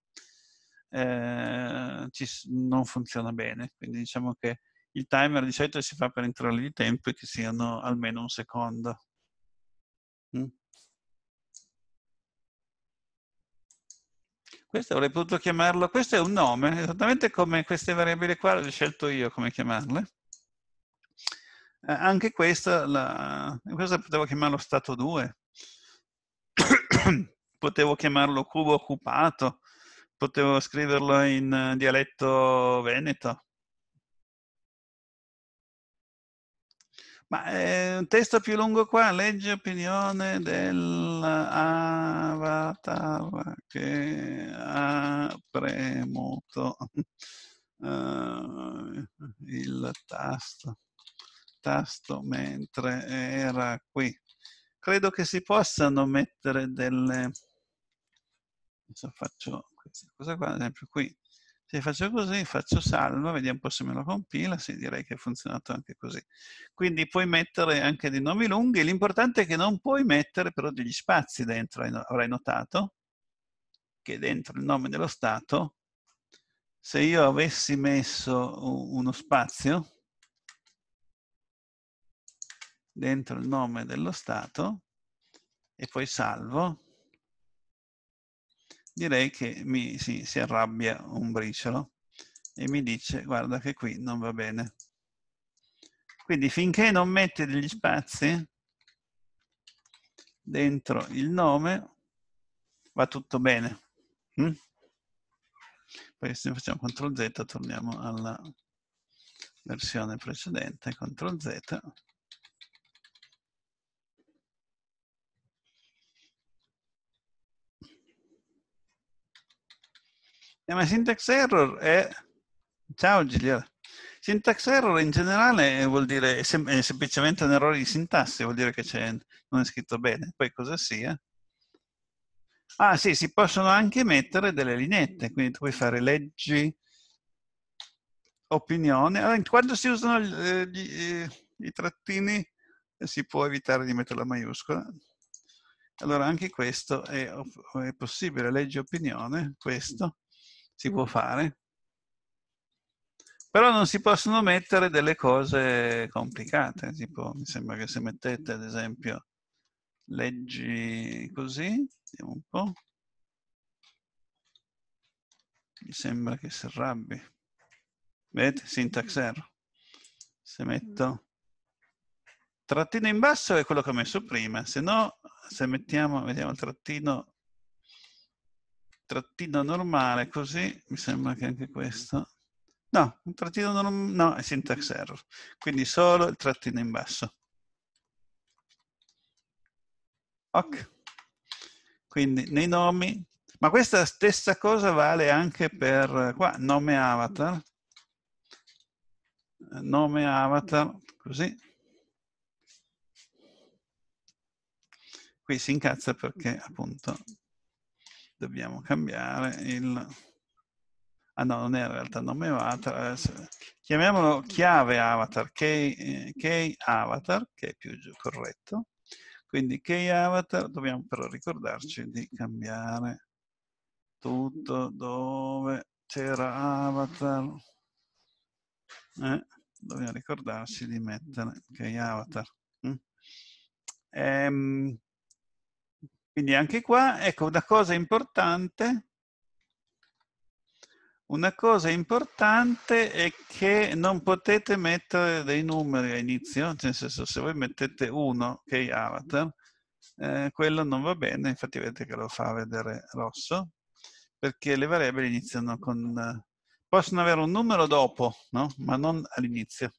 eh, ci, non funziona bene. Quindi diciamo che il timer di solito si fa per intervalli di tempo che siano almeno un secondo. Mm. Questo avrei potuto chiamarlo, questo è un nome, esattamente come queste variabili qua le ho scelto io come chiamarle. Eh, anche questa, la, eh, questa potevo chiamarlo stato 2, potevo chiamarlo cubo occupato, potevo scriverlo in eh, dialetto veneto. Ma è un testo più lungo qua, legge opinione dell'avatar che ha premuto uh, il tasto tasto mentre era qui. Credo che si possano mettere delle... Adesso faccio questa cosa qua, ad esempio qui. Se faccio così, faccio salva, vediamo un po' se me lo compila, sì, direi che ha funzionato anche così. Quindi puoi mettere anche dei nomi lunghi, l'importante è che non puoi mettere però degli spazi dentro, avrai notato che dentro il nome dello Stato, se io avessi messo uno spazio, dentro il nome dello Stato e poi salvo, direi che mi, sì, si arrabbia un briciolo e mi dice guarda che qui non va bene. Quindi finché non mette degli spazi dentro il nome va tutto bene. Mm? Poi se facciamo CTRL Z torniamo alla versione precedente, CTRL Z. Eh, ma syntax error è... Ciao Giulia. Syntax error in generale vuol dire è sem è semplicemente un errore di sintassi, vuol dire che è, non è scritto bene. Poi cosa sia? Ah sì, si possono anche mettere delle lineette, quindi tu puoi fare leggi, opinione. Allora, ah, quando si usano gli, eh, gli, eh, i trattini si può evitare di mettere la maiuscola. Allora anche questo è, è possibile, leggi opinione, questo si può mm. fare. Però non si possono mettere delle cose complicate, tipo mi sembra che se mettete ad esempio leggi così, vediamo un po', mi sembra che si arrabbi. Vedete? Syntax error. Se metto mm. trattino in basso è quello che ho messo prima, se no se mettiamo, vediamo il trattino trattino normale, così mi sembra che anche questo... No, un trattino normale, no, è syntax error, quindi solo il trattino in basso. Ok, quindi nei nomi, ma questa stessa cosa vale anche per qua, nome avatar, nome avatar, così. Qui si incazza perché appunto dobbiamo cambiare il... Ah no, non è in realtà il nome avatar, adesso... chiamiamolo chiave avatar, key, eh, key avatar, che è più corretto. Quindi key avatar, dobbiamo però ricordarci di cambiare tutto dove c'era avatar. Eh? Dobbiamo ricordarci di mettere key avatar. Mm. Ehm, quindi anche qua, ecco, una cosa importante, una cosa importante è che non potete mettere dei numeri all'inizio, nel senso se voi mettete 1, che è avatar, eh, quello non va bene, infatti vedete che lo fa vedere rosso, perché le variabili iniziano con... possono avere un numero dopo, no? ma non all'inizio.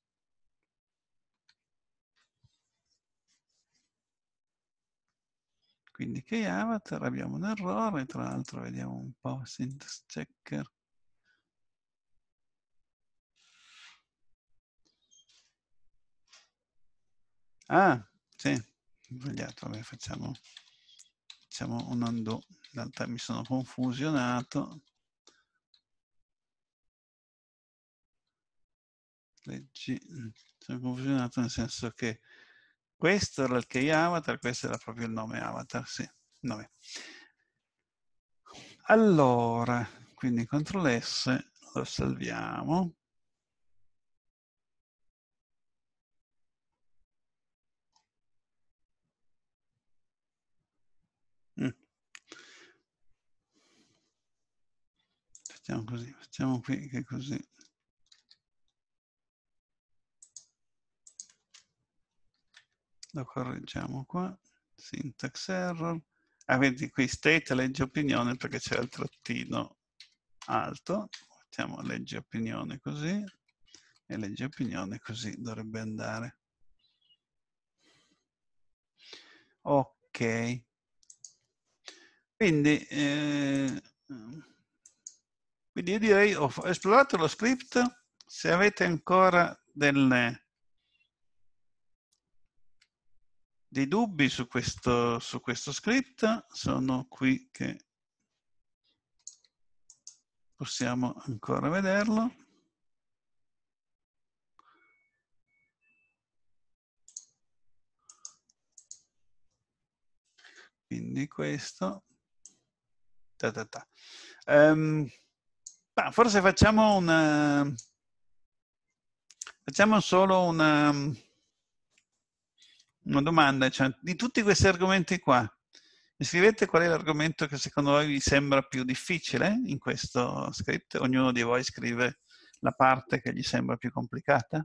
Quindi che avatar abbiamo un errore, tra l'altro vediamo un po' syntax checker. Ah, sì, sbagliato, vabbè facciamo, facciamo un undo, in realtà mi sono confusionato. Leggi, mm, sono confusionato nel senso che questo era il key avatar, questo era proprio il nome avatar, sì, nome. Allora, quindi CTRL S, lo salviamo. Mm. Facciamo così, facciamo qui che così lo correggiamo qua, syntax error, ah, vedi qui state legge opinione perché c'è il trattino alto, mettiamo legge opinione così e legge opinione così dovrebbe andare. Ok, quindi, eh, quindi io direi ho esplorato lo script, se avete ancora delle dei dubbi su questo, su questo script, sono qui che possiamo ancora vederlo. Quindi questo. Ta, ta, ta. Um, ma forse facciamo una... Facciamo solo una una domanda, cioè, di tutti questi argomenti qua, scrivete qual è l'argomento che secondo voi vi sembra più difficile in questo script? Ognuno di voi scrive la parte che gli sembra più complicata.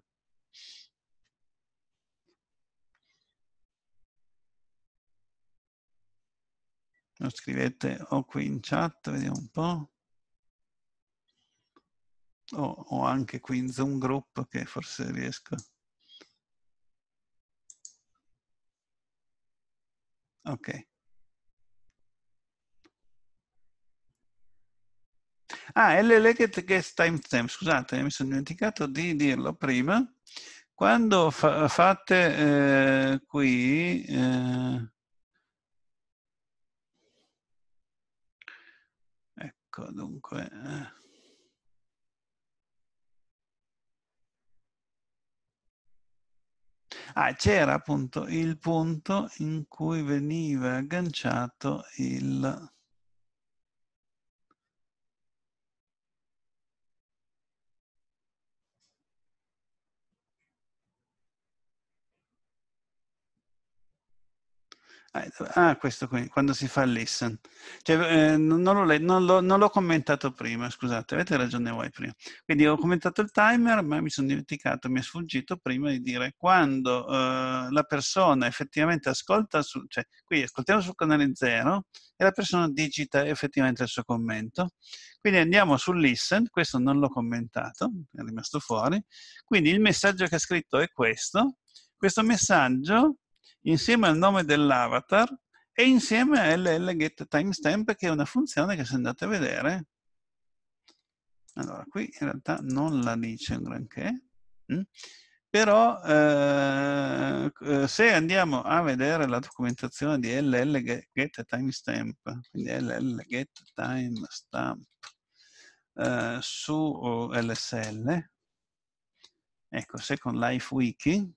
Lo scrivete o qui in chat, vediamo un po', o, o anche qui in Zoom Group che forse riesco a Ok. Ah, l'elegant guest timestamp, scusate, mi sono dimenticato di dirlo prima. Quando fa fate eh, qui... Eh, ecco, dunque... Eh, Ah, c'era appunto il punto in cui veniva agganciato il Eh, ah, questo qui, quando si fa il listen. Cioè, eh, non, l'ho non, l'ho, non, l'ho, commentato prima, scusate, avete ragione voi prima. Quindi ho commentato il timer, ma mi sono dimenticato, mi è sfuggito prima di dire quando eh, la persona effettivamente ascolta, su, cioè qui ascoltiamo sul canale 0 e la persona digita effettivamente il suo commento. Quindi andiamo sul listen, questo non l'ho commentato, è rimasto fuori. Quindi il messaggio che ha scritto è questo. Questo messaggio insieme al nome dell'avatar e insieme a ll.getTimestamp che è una funzione che se andate a vedere allora, qui in realtà non la dice un granché, mm, però eh, se andiamo a vedere la documentazione di ll.get.timestamp, quindi ll.get.timestamp eh, su LSL, eh, ecco, se con LifeWiki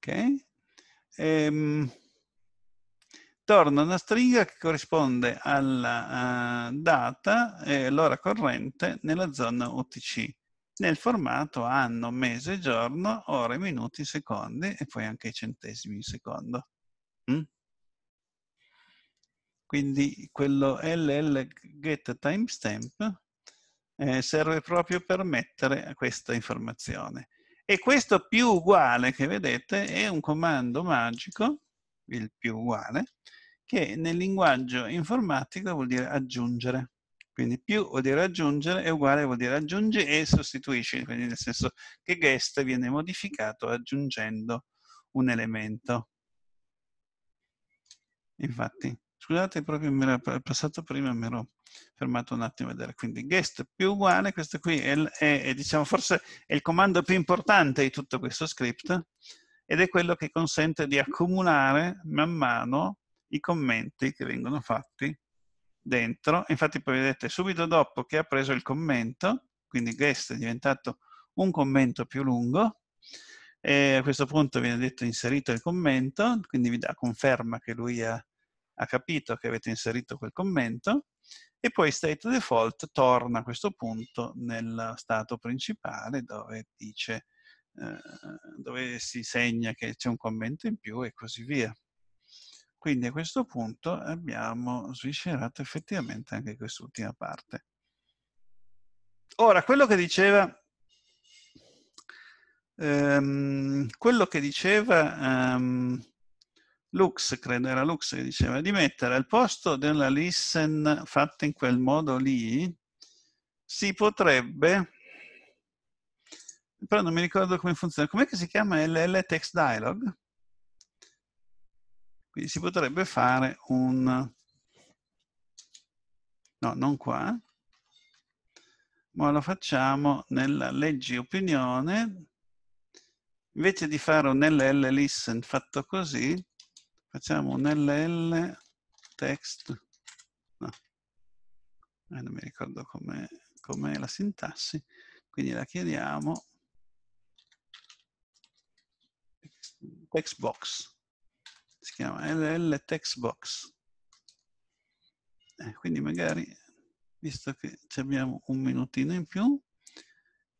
Okay? Ehm, torna una stringa che corrisponde alla uh, data e all'ora corrente nella zona UTC nel formato anno, mese, giorno, ore, minuti, secondi e poi anche i centesimi di secondo. Mm? Quindi quello LL get timestamp eh, serve proprio per mettere questa informazione. E questo più uguale che vedete è un comando magico, il più uguale, che nel linguaggio informatico vuol dire aggiungere. Quindi più vuol dire aggiungere e uguale vuol dire aggiungi e sostituisci, quindi nel senso che guest viene modificato aggiungendo un elemento. Infatti, scusate, proprio mi era passato prima, mi ero fermato un attimo a vedere, quindi guest più uguale, questo qui è, è, è, diciamo, forse è il comando più importante di tutto questo script ed è quello che consente di accumulare man mano i commenti che vengono fatti dentro. Infatti poi vedete subito dopo che ha preso il commento, quindi guest è diventato un commento più lungo, e a questo punto viene detto inserito il commento, quindi vi dà conferma che lui ha, ha capito che avete inserito quel commento, e poi state default torna a questo punto nel stato principale dove dice eh, dove si segna che c'è un commento in più e così via. Quindi a questo punto abbiamo sviscerato effettivamente anche quest'ultima parte. Ora, quello che diceva Um, quello che diceva um, Lux, credo era Lux che diceva, di mettere al posto della listen fatta in quel modo lì, si potrebbe, però non mi ricordo come funziona, com'è che si chiama LL Text Dialog? Quindi si potrebbe fare un... No, non qua. Ma lo facciamo nella leggi opinione. Invece di fare un LL listen fatto così, facciamo un ll text, no, eh, non mi ricordo com'è com la sintassi, quindi la chiediamo text box, si chiama ll text box. Eh, quindi magari, visto che abbiamo un minutino in più,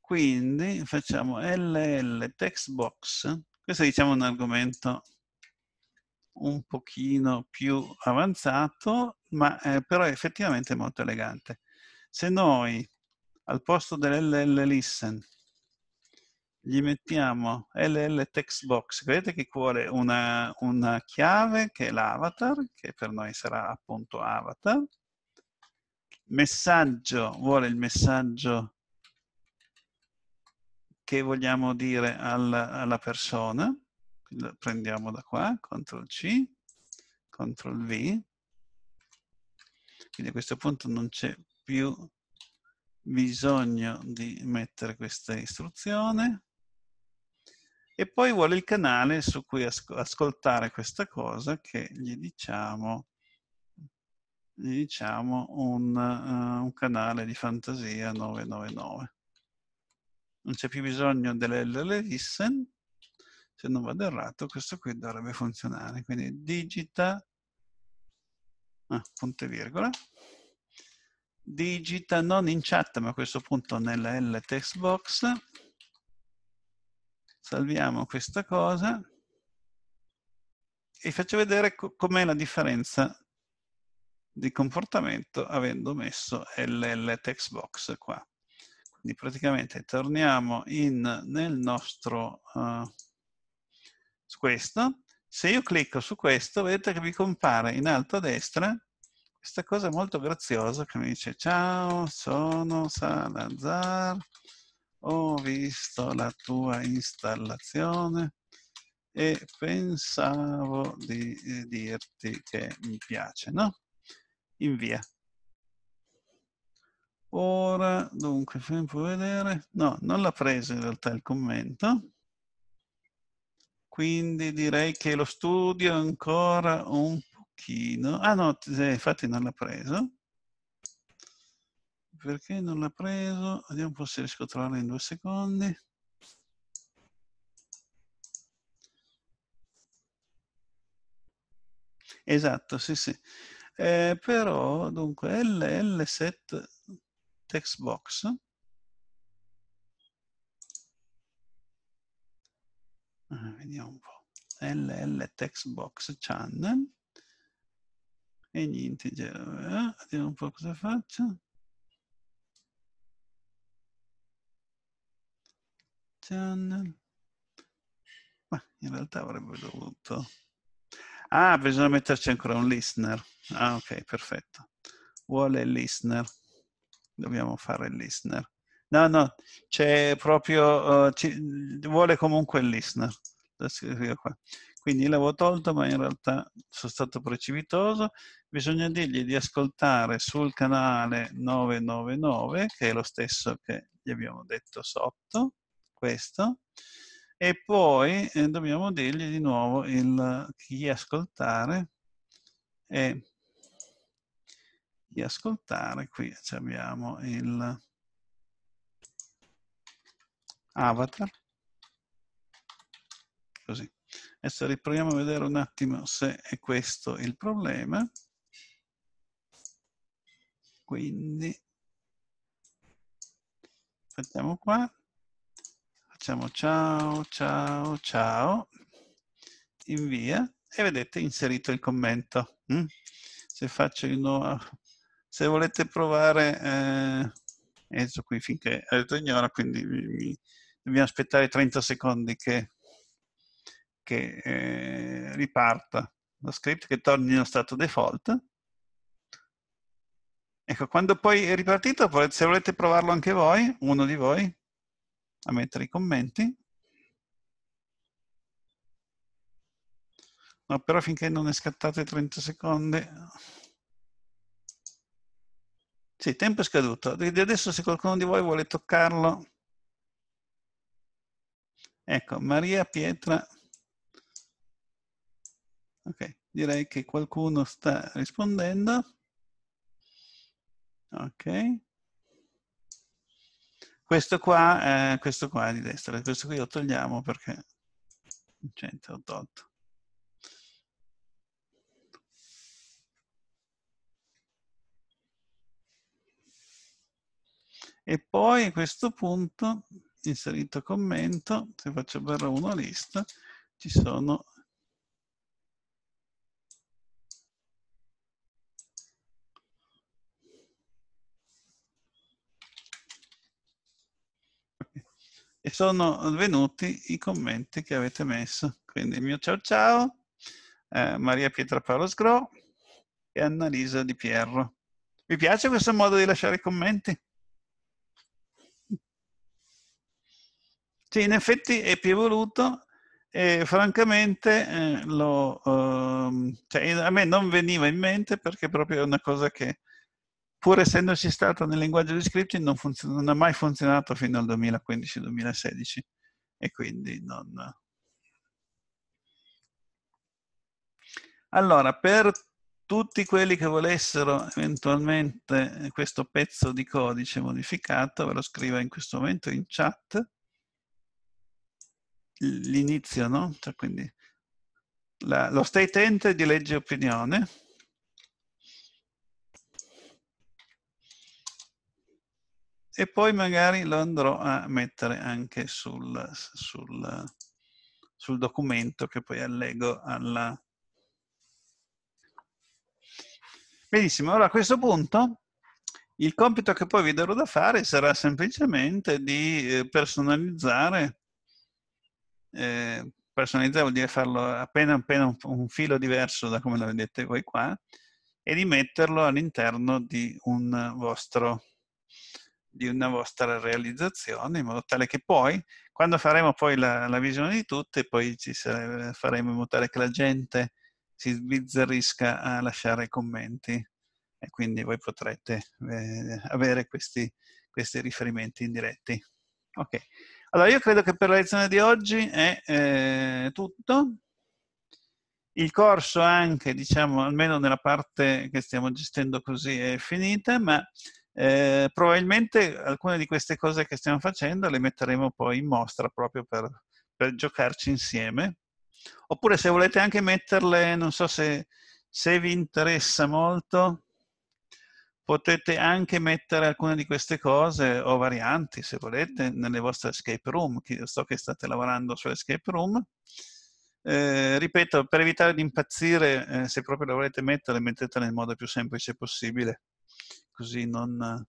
quindi facciamo ll text box, questo diciamo è diciamo un argomento un pochino più avanzato, ma eh, però effettivamente molto elegante. Se noi al posto dell'LL listen gli mettiamo LL text box, vedete che cuore una, una chiave che è l'avatar, che per noi sarà appunto avatar, messaggio vuole il messaggio che vogliamo dire alla, alla persona, quindi prendiamo da qua, CTRL C, CTRL V. Quindi a questo punto non c'è più bisogno di mettere questa istruzione. E poi vuole il canale su cui ascoltare questa cosa che gli diciamo diciamo un, uh, un, canale di fantasia 999. Non c'è più bisogno dell'L listen, se non vado errato, questo qui dovrebbe funzionare. Quindi digita, ah, punto e virgola, digita non in chat, ma a questo punto nella L text box. Salviamo questa cosa e faccio vedere com'è la differenza di comportamento avendo messo LL text box qua. Quindi praticamente torniamo in, nel nostro uh, questo, se io clicco su questo, vedete che mi compare in alto a destra questa cosa molto graziosa che mi dice ciao, sono Salazar, ho visto la tua installazione e pensavo di eh, dirti che mi piace, no? Invia. Ora, dunque, fammi vedere. No, non l'ha preso in realtà il commento quindi direi che lo studio ancora un pochino. Ah no, eh, infatti non l'ha preso. Perché non l'ha preso? Vediamo un po' se riesco a trovarlo in due secondi. Esatto, sì, sì. Eh, però, dunque, LL set text box Ah, vediamo un po'. LL text box channel e gli integer. Eh? Vediamo un po' cosa faccio. Channel. Ma in realtà avrebbe dovuto... Ah, bisogna metterci ancora un listener. Ah, ok, perfetto. Vuole il listener. Dobbiamo fare il listener. No, no, c'è proprio, uh, ci, vuole comunque il listener. Quindi l'avevo tolto, ma in realtà sono stato precipitoso. Bisogna dirgli di ascoltare sul canale 999, che è lo stesso che gli abbiamo detto sotto, questo. E poi eh, dobbiamo dirgli di nuovo il, chi ascoltare e chi ascoltare. Qui abbiamo il avatar, così. Adesso riproviamo a vedere un attimo se è questo il problema. Quindi mettiamo qua, facciamo ciao, ciao, ciao, invia e vedete inserito il commento. Mm? Se faccio il nuovo, se volete provare, eh, qui finché ha detto ignora, quindi mi, dobbiamo aspettare 30 secondi che, che eh, riparta lo script, che torni nello stato default. Ecco, quando poi è ripartito, se volete provarlo anche voi, uno di voi, a mettere i commenti. No, però finché non è scattato i 30 secondi... Sì, tempo è scaduto. Adesso se qualcuno di voi vuole toccarlo... Ecco, Maria Pietra. Ok, direi che qualcuno sta rispondendo. Ok. Questo qua, eh, questo qua è di destra, questo qui lo togliamo perché non c'entra, l'ho tolto. E poi a questo punto inserito commento, se faccio barra 1 list, ci sono e sono venuti i commenti che avete messo. Quindi il mio ciao ciao, eh, Maria Pietra Paolo Sgro e Annalisa Di Pierro. Vi piace questo modo di lasciare i commenti? Sì, in effetti è più evoluto e francamente eh, lo, eh, cioè, a me non veniva in mente perché proprio è una cosa che pur essendoci stata nel linguaggio di scripting non, funzion- non ha mai funzionato fino al 2015-2016 e quindi non... Allora, per tutti quelli che volessero eventualmente questo pezzo di codice modificato, ve lo scrivo in questo momento in chat l'inizio, no? Cioè, quindi la, lo state enter di legge opinione. E poi magari lo andrò a mettere anche sul, sul, sul documento che poi allego alla... Benissimo, allora a questo punto il compito che poi vi darò da fare sarà semplicemente di eh, personalizzare eh, personalizzare vuol dire farlo appena appena un, un filo diverso da come lo vedete voi qua e di metterlo all'interno di, un vostro, di una vostra realizzazione in modo tale che poi quando faremo poi la, la visione di tutte poi ci sarà, faremo in modo tale che la gente si sbizzarrisca a lasciare commenti e quindi voi potrete eh, avere questi, questi riferimenti indiretti. Ok. Allora, io credo che per la lezione di oggi è eh, tutto. Il corso anche, diciamo, almeno nella parte che stiamo gestendo così è finita, ma eh, probabilmente alcune di queste cose che stiamo facendo le metteremo poi in mostra proprio per, per giocarci insieme. Oppure se volete anche metterle, non so se, se vi interessa molto, Potete anche mettere alcune di queste cose o varianti, se volete, nelle vostre escape room. so che state lavorando sulle escape room. Eh, ripeto, per evitare di impazzire, eh, se proprio la volete mettere, mettetela nel modo più semplice possibile. Così non...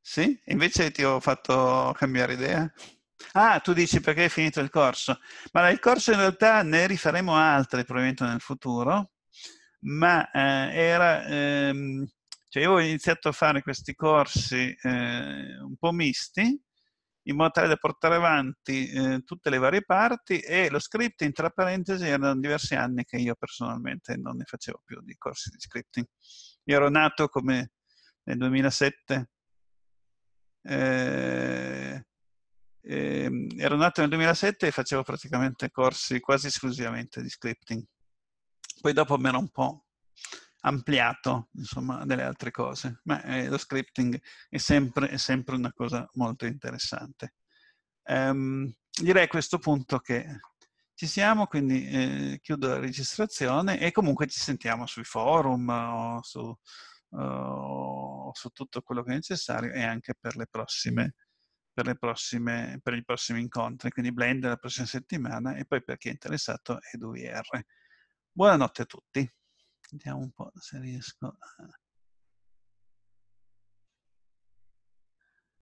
Sì? Invece ti ho fatto cambiare idea? Ah, tu dici perché hai finito il corso. Ma il corso in realtà ne rifaremo altri probabilmente nel futuro ma eh, era, ehm, cioè io ho iniziato a fare questi corsi eh, un po' misti, in modo tale da portare avanti eh, tutte le varie parti e lo scripting, tra parentesi, erano diversi anni che io personalmente non ne facevo più di corsi di scripting. Io ero nato come nel 2007, eh, eh, ero nato nel 2007 e facevo praticamente corsi quasi esclusivamente di scripting poi dopo mi ero un po' ampliato, insomma, delle altre cose, ma eh, lo scripting è sempre, è sempre, una cosa molto interessante. Um, direi a questo punto che ci siamo, quindi eh, chiudo la registrazione e comunque ci sentiamo sui forum o su, o su tutto quello che è necessario e anche per le prossime per, prossime, per, i prossimi incontri, quindi Blender la prossima settimana e poi per chi è interessato EduVR. Buonanotte a tutti. Vediamo un po' se riesco. A...